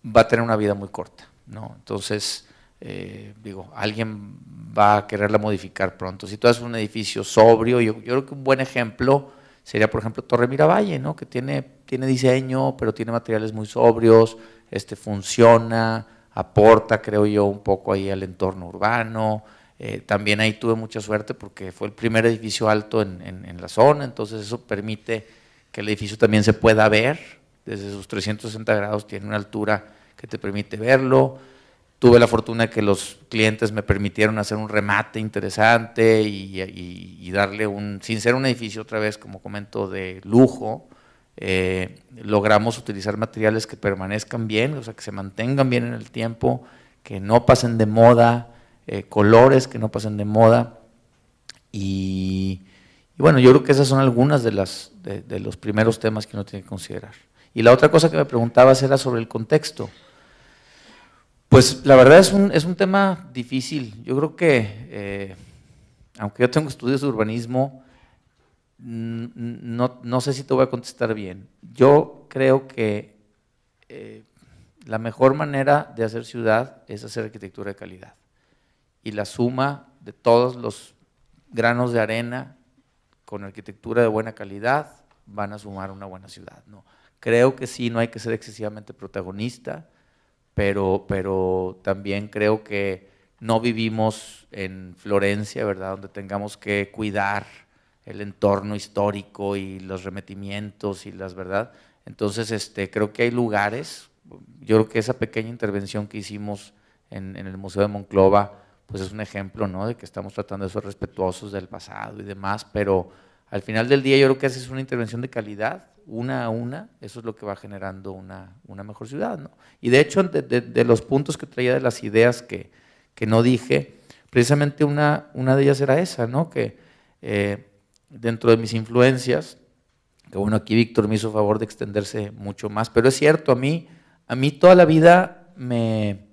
va a tener una vida muy corta. ¿no? Entonces, eh, digo, alguien va a quererla modificar pronto. Si tú haces un edificio sobrio, yo, creo que un buen ejemplo sería, por ejemplo, Torre Miravalle, ¿no? Que tiene, tiene diseño, pero tiene materiales muy sobrios, este, funciona, aporta, creo yo, un poco ahí al entorno urbano. Eh, también ahí tuve mucha suerte porque fue el primer edificio alto en, en, en la zona, entonces eso permite que el edificio también se pueda ver desde sus 360 grados, tiene una altura que te permite verlo. Tuve la fortuna de que los clientes me permitieron hacer un remate interesante y, darle un, sin ser un edificio otra vez, como comento, de lujo, eh, logramos utilizar materiales que permanezcan bien, o sea, que se mantengan bien en el tiempo, que no pasen de moda, eh, colores que no pasen de moda. Y, bueno, yo creo que esas son algunas de, las, de, de los primeros temas que uno tiene que considerar. Y la otra cosa que me preguntabas era sobre el contexto. Pues la verdad es un, es un tema difícil. Yo creo que, eh, aunque yo tengo estudios de urbanismo, mm, no, sé si te voy a contestar bien. Yo creo que eh, la mejor manera de hacer ciudad es hacer arquitectura de calidad. Y la suma de todos los granos de arena con arquitectura de buena calidad van a sumar una buena ciudad. ¿no? Creo que sí, no hay que ser excesivamente protagonista pero, pero también creo que no vivimos en Florencia, ¿verdad? Donde tengamos que cuidar el entorno histórico y los remetimientos y las verdad. Entonces, este, creo que hay lugares. Yo creo que esa pequeña intervención que hicimos en, el Museo de Monclova, pues es un ejemplo, ¿no? De que estamos tratando de ser respetuosos del pasado y demás, pero al final del día yo creo que esa es una intervención de calidad una a una, eso es lo que va generando una, mejor ciudad. Y de hecho, de, los puntos que traía de las ideas que, no dije, precisamente una, de ellas era esa, ¿no? que eh, dentro de mis influencias, que bueno, aquí Víctor me hizo favor de extenderse mucho más, pero es cierto, a mí, a mí toda la vida me,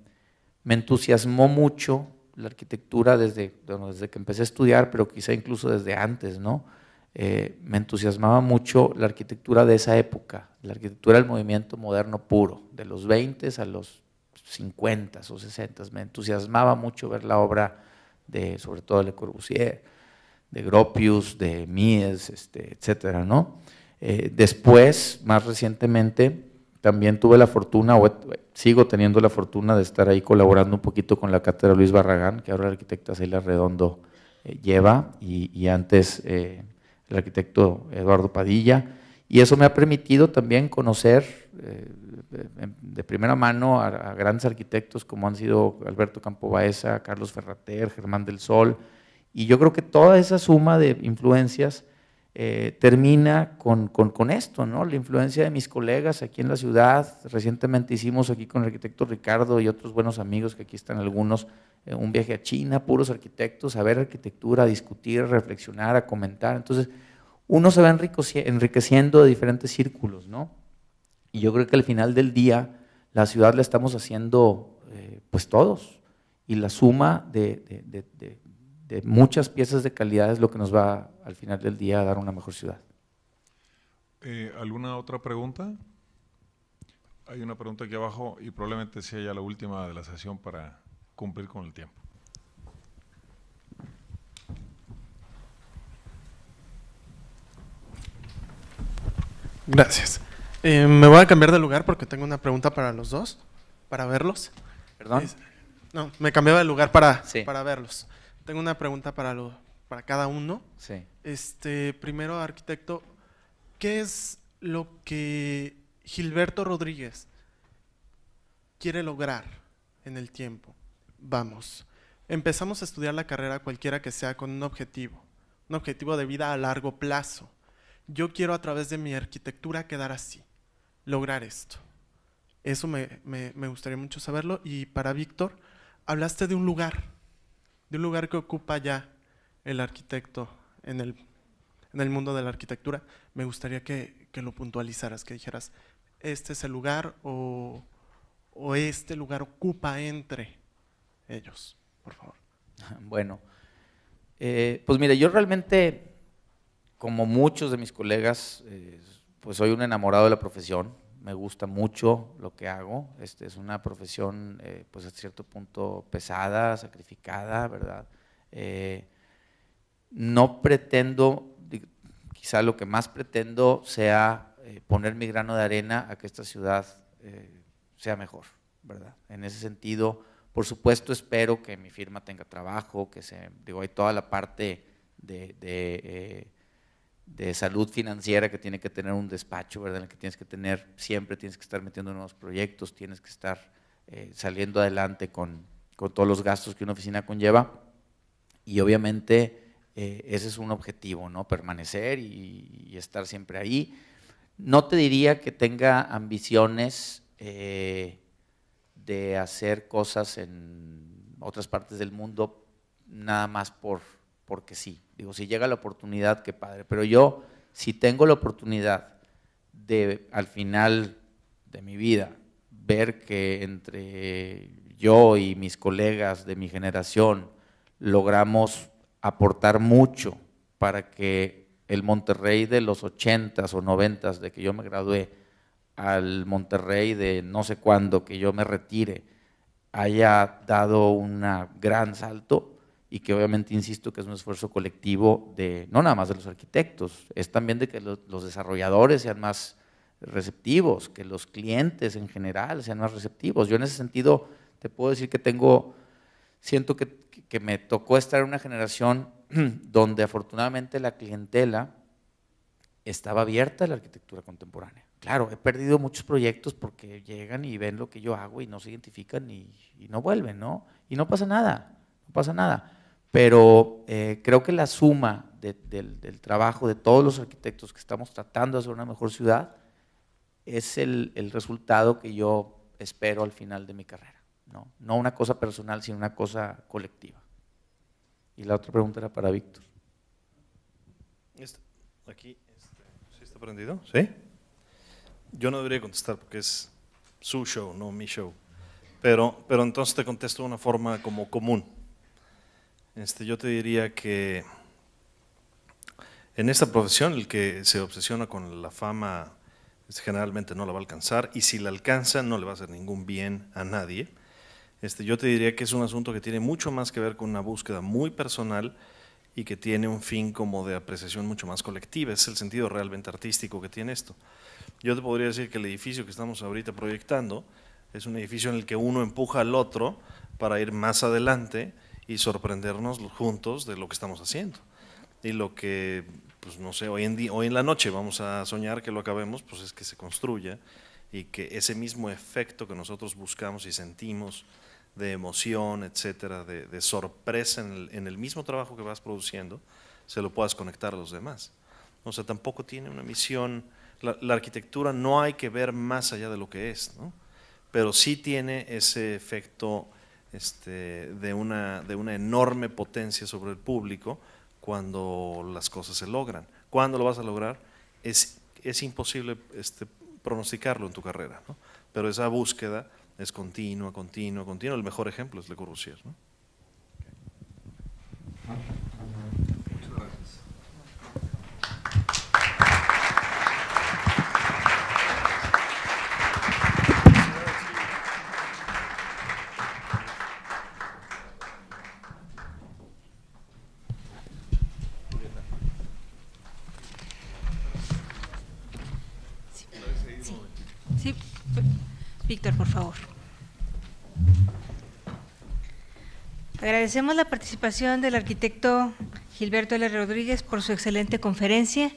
entusiasmó mucho la arquitectura desde, desde que empecé a estudiar, pero quizá incluso desde antes, ¿no? Eh, me entusiasmaba mucho la arquitectura de esa época, la arquitectura del movimiento moderno puro, de los 20 a los 50 o 60. Me entusiasmaba mucho ver la obra de, sobre todo, Le Corbusier, de Gropius, de Mies, este, etcétera, ¿no? Eh, después, más recientemente, también tuve la fortuna, o sigo teniendo la fortuna de estar ahí colaborando un poquito con la cátedra Luis Barragán, que ahora la arquitecta Celia Redondo eh, lleva, y, antes el arquitecto Eduardo Padilla, y eso me ha permitido también conocer eh, de primera mano a, a, grandes arquitectos como han sido Alberto Campobaeza, Carlos Ferrater, Germán del Sol, y yo creo que toda esa suma de influencias eh, termina con, con, esto, ¿no? La influencia de mis colegas aquí en la ciudad. Recientemente hicimos aquí con el arquitecto Ricardo y otros buenos amigos, que aquí están algunos, eh, un viaje a China, puros arquitectos, a ver arquitectura, a discutir, a reflexionar, a comentar. Entonces, uno se va enriqueciendo de diferentes círculos, ¿no? Y yo creo que al final del día, la ciudad la estamos haciendo, eh, pues todos. Y la suma de, de, de muchas piezas de calidad es lo que nos va al final del día a dar una mejor ciudad. Eh, ¿Alguna otra pregunta? Hay una pregunta aquí abajo y probablemente sea ya la última de la sesión para cumplir con el tiempo. Gracias. Eh, me voy a cambiar de lugar porque tengo una pregunta para los dos, para verlos. ¿Perdón? no, me cambiaba de lugar para, para verlos. Tengo una pregunta para, para cada uno. Este, primero, arquitecto, ¿qué es lo que Gilberto Rodríguez quiere lograr en el tiempo? Vamos, empezamos a estudiar la carrera cualquiera que sea con un objetivo, un objetivo de vida a largo plazo. Yo quiero a través de mi arquitectura quedar así, lograr esto. Eso me, me gustaría mucho saberlo. Y para Víctor, hablaste de un lugar de un lugar que ocupa ya el arquitecto en el, mundo de la arquitectura, me gustaría que, lo puntualizaras, que dijeras, este es el lugar o, este lugar ocupa entre ellos, por favor. Bueno, eh, pues mira, yo realmente, como muchos de mis colegas, eh, pues soy un enamorado de la profesión, me gusta mucho lo que hago, este, es una profesión eh, pues a cierto punto pesada, sacrificada, ¿verdad? Eh, no pretendo, quizá lo que más pretendo sea eh, poner mi grano de arena a que esta ciudad sea mejor, ¿verdad? En ese sentido, por supuesto espero que mi firma tenga trabajo, que se, digo, hay toda la parte de de salud financiera que tiene que tener un despacho, ¿verdad? En el que tienes que tener, siempre tienes que estar metiendo nuevos proyectos, tienes que estar eh, saliendo adelante con, todos los gastos que una oficina conlleva. Y obviamente eh, ese es un objetivo, ¿no? Permanecer y, estar siempre ahí. No te diría que tenga ambiciones eh, de hacer cosas en otras partes del mundo nada más por porque sí. Digo, si llega la oportunidad, qué padre. Pero yo, si tengo la oportunidad de, al final de mi vida, ver que entre yo y mis colegas de mi generación logramos aportar mucho para que el Monterrey de los 80s o 90s, de que yo me gradué, al Monterrey de no sé cuándo, que yo me retire, haya dado un gran salto, y que obviamente insisto que es un esfuerzo colectivo de no nada más de los arquitectos, es también de que los desarrolladores sean más receptivos, que los clientes en general sean más receptivos. Yo en ese sentido te puedo decir que tengo, siento que, me tocó estar en una generación donde afortunadamente la clientela estaba abierta a la arquitectura contemporánea. Claro, he perdido muchos proyectos porque llegan y ven lo que yo hago y no se identifican y, y no vuelven, ¿no? Y no pasa nada, no pasa nada pero eh, creo que la suma del, trabajo de todos los arquitectos que estamos tratando de hacer una mejor ciudad es el, resultado que yo espero al final de mi carrera. ¿no? no una cosa personal, sino una cosa colectiva. Y la otra pregunta era para Víctor. Este, aquí, este, ¿sí está prendido? ¿Sí? Yo no debería contestar porque es su show, no mi show. Pero, pero entonces te contesto de una forma como común. Este, yo te diría que en esta profesión el que se obsesiona con la fama este, generalmente no la va a alcanzar y si la alcanza no le va a hacer ningún bien a nadie. Este, yo te diría que es un asunto que tiene mucho más que ver con una búsqueda muy personal y que tiene un fin como de apreciación mucho más colectiva. Es el sentido realmente artístico que tiene esto. Yo te podría decir que el edificio que estamos ahorita proyectando es un edificio en el que uno empuja al otro para ir más adelante y sorprendernos juntos de lo que estamos haciendo. Y lo que, pues no sé, hoy en, día, hoy en la noche vamos a soñar que lo acabemos, pues es que se construya y que ese mismo efecto que nosotros buscamos y sentimos de emoción, etcétera, de, sorpresa en el, mismo trabajo que vas produciendo, se lo puedas conectar a los demás. O sea, tampoco tiene una misión, la, la arquitectura no hay que ver más allá de lo que es, ¿no? pero sí tiene ese efecto este, de, una, de una enorme potencia sobre el público cuando las cosas se logran. Cuando lo vas a lograr? Es, es imposible este, pronosticarlo en tu carrera, pero esa búsqueda es continua, continua, continua. El mejor ejemplo es Le Corbusier. ¿no? Agradecemos la participación del arquitecto Gilberto L. Rodríguez por su excelente conferencia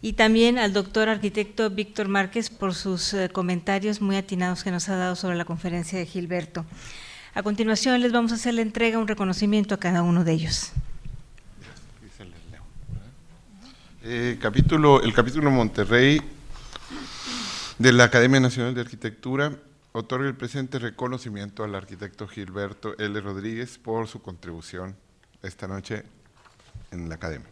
y también al doctor arquitecto Víctor Márquez por sus eh, comentarios muy atinados que nos ha dado sobre la conferencia de Gilberto. A continuación les vamos a hacer la entrega, un reconocimiento a cada uno de ellos. Eh, capítulo, el capítulo Monterrey de la Academia Nacional de Arquitectura otorga el presente reconocimiento al arquitecto Gilberto L. Rodríguez por su contribución esta noche en la academia.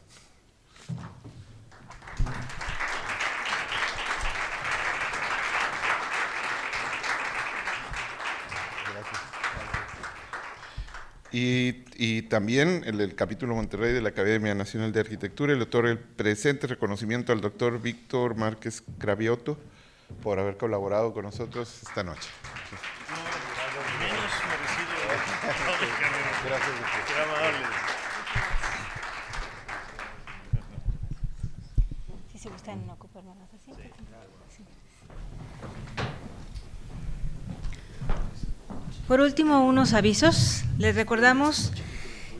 Y, también el, el, capítulo Monterrey de la Academia Nacional de Arquitectura le otorga el presente reconocimiento al doctor Víctor Márquez Cravioto por haber colaborado con nosotros esta noche. Por último, unos avisos. Les recordamos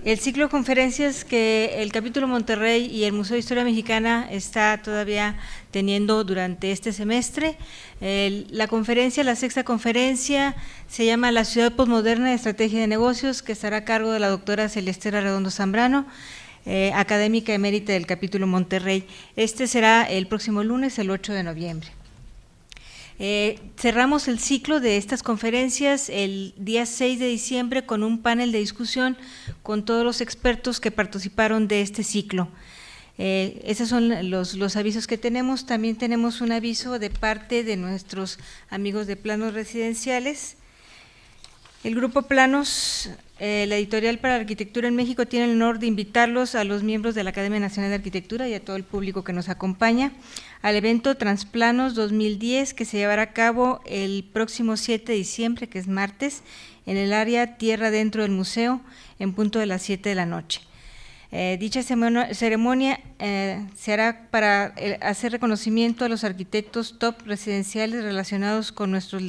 el ciclo de conferencias que el capítulo Monterrey y el Museo de Historia Mexicana está todavía teniendo durante este semestre. la conferencia, la sexta conferencia, se llama La ciudad postmoderna de estrategia de negocios, que estará a cargo de la doctora Celestera Redondo Zambrano. Eh, académica emérita del capítulo Monterrey. Este será el próximo lunes, el 8 de noviembre. Eh, cerramos el ciclo de estas conferencias el día 6 de diciembre con un panel de discusión con todos los expertos que participaron de este ciclo. Eh, esos son los, los, avisos que tenemos. También tenemos un aviso de parte de nuestros amigos de planos residenciales. El grupo Planos eh, la Editorial para la Arquitectura en México tiene el honor de invitarlos a los miembros de la Academia Nacional de Arquitectura y a todo el público que nos acompaña al evento Transplanos 2010 que se llevará a cabo el próximo 7 de diciembre, que es martes, en el área Tierra Dentro del Museo, en punto de las 7 de la noche. Eh, dicha ceremonia eh, se hará para hacer reconocimiento a los arquitectos top residenciales relacionados con nuestros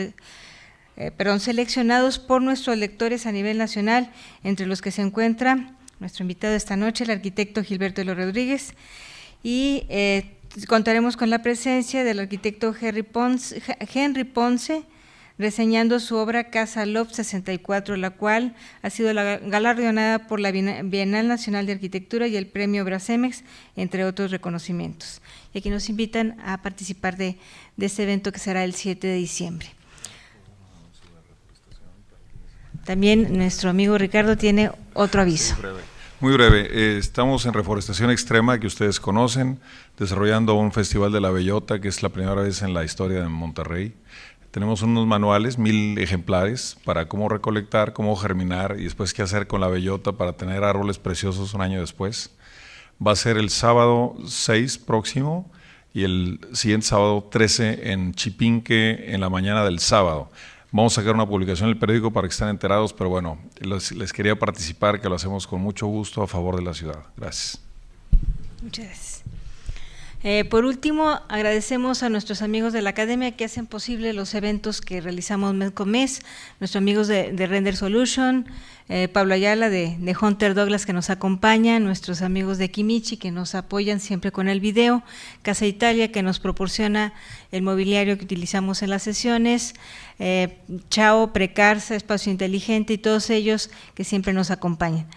eh, perdón, seleccionados por nuestros lectores a nivel nacional, entre los que se encuentra nuestro invitado esta noche, el arquitecto Gilberto Elo Rodríguez, y eh, contaremos con la presencia del arquitecto Henry Ponce, reseñando su obra Casa Loft 64, la cual ha sido galardonada por la Bienal Nacional de Arquitectura y el Premio Brasemex, entre otros reconocimientos. Y aquí nos invitan a participar de este evento que será el 7 de diciembre. También nuestro amigo Ricardo tiene otro aviso. Muy breve. Eh, estamos en reforestación extrema que ustedes conocen, desarrollando un festival de la bellota que es la primera vez en la historia de Monterrey. Tenemos unos manuales, mil ejemplares, para cómo recolectar, cómo germinar y después qué hacer con la bellota para tener árboles preciosos un año después. Va a ser el sábado 6 próximo y el siguiente sábado 13 en Chipinque en la mañana del sábado. Vamos a sacar una publicación en el periódico para que estén enterados, pero bueno, les, les quería participar, que lo hacemos con mucho gusto a favor de la ciudad. Gracias. Muchas gracias. Eh, por último, agradecemos a nuestros amigos de la Academia que hacen posible los eventos que realizamos mes con mes, nuestros amigos de, Render Solution, eh, Pablo Ayala de, Hunter Douglas que nos acompaña, nuestros amigos de Kimichi que nos apoyan siempre con el video, Casa Italia que nos proporciona el mobiliario que utilizamos en las sesiones, eh, Chao, Precarza, Espacio Inteligente y todos ellos que siempre nos acompañan.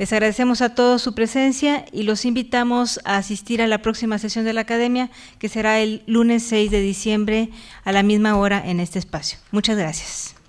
Les agradecemos a todos su presencia y los invitamos a asistir a la próxima sesión de la Academia, que será el lunes 6 de diciembre a la misma hora en este espacio. Muchas gracias.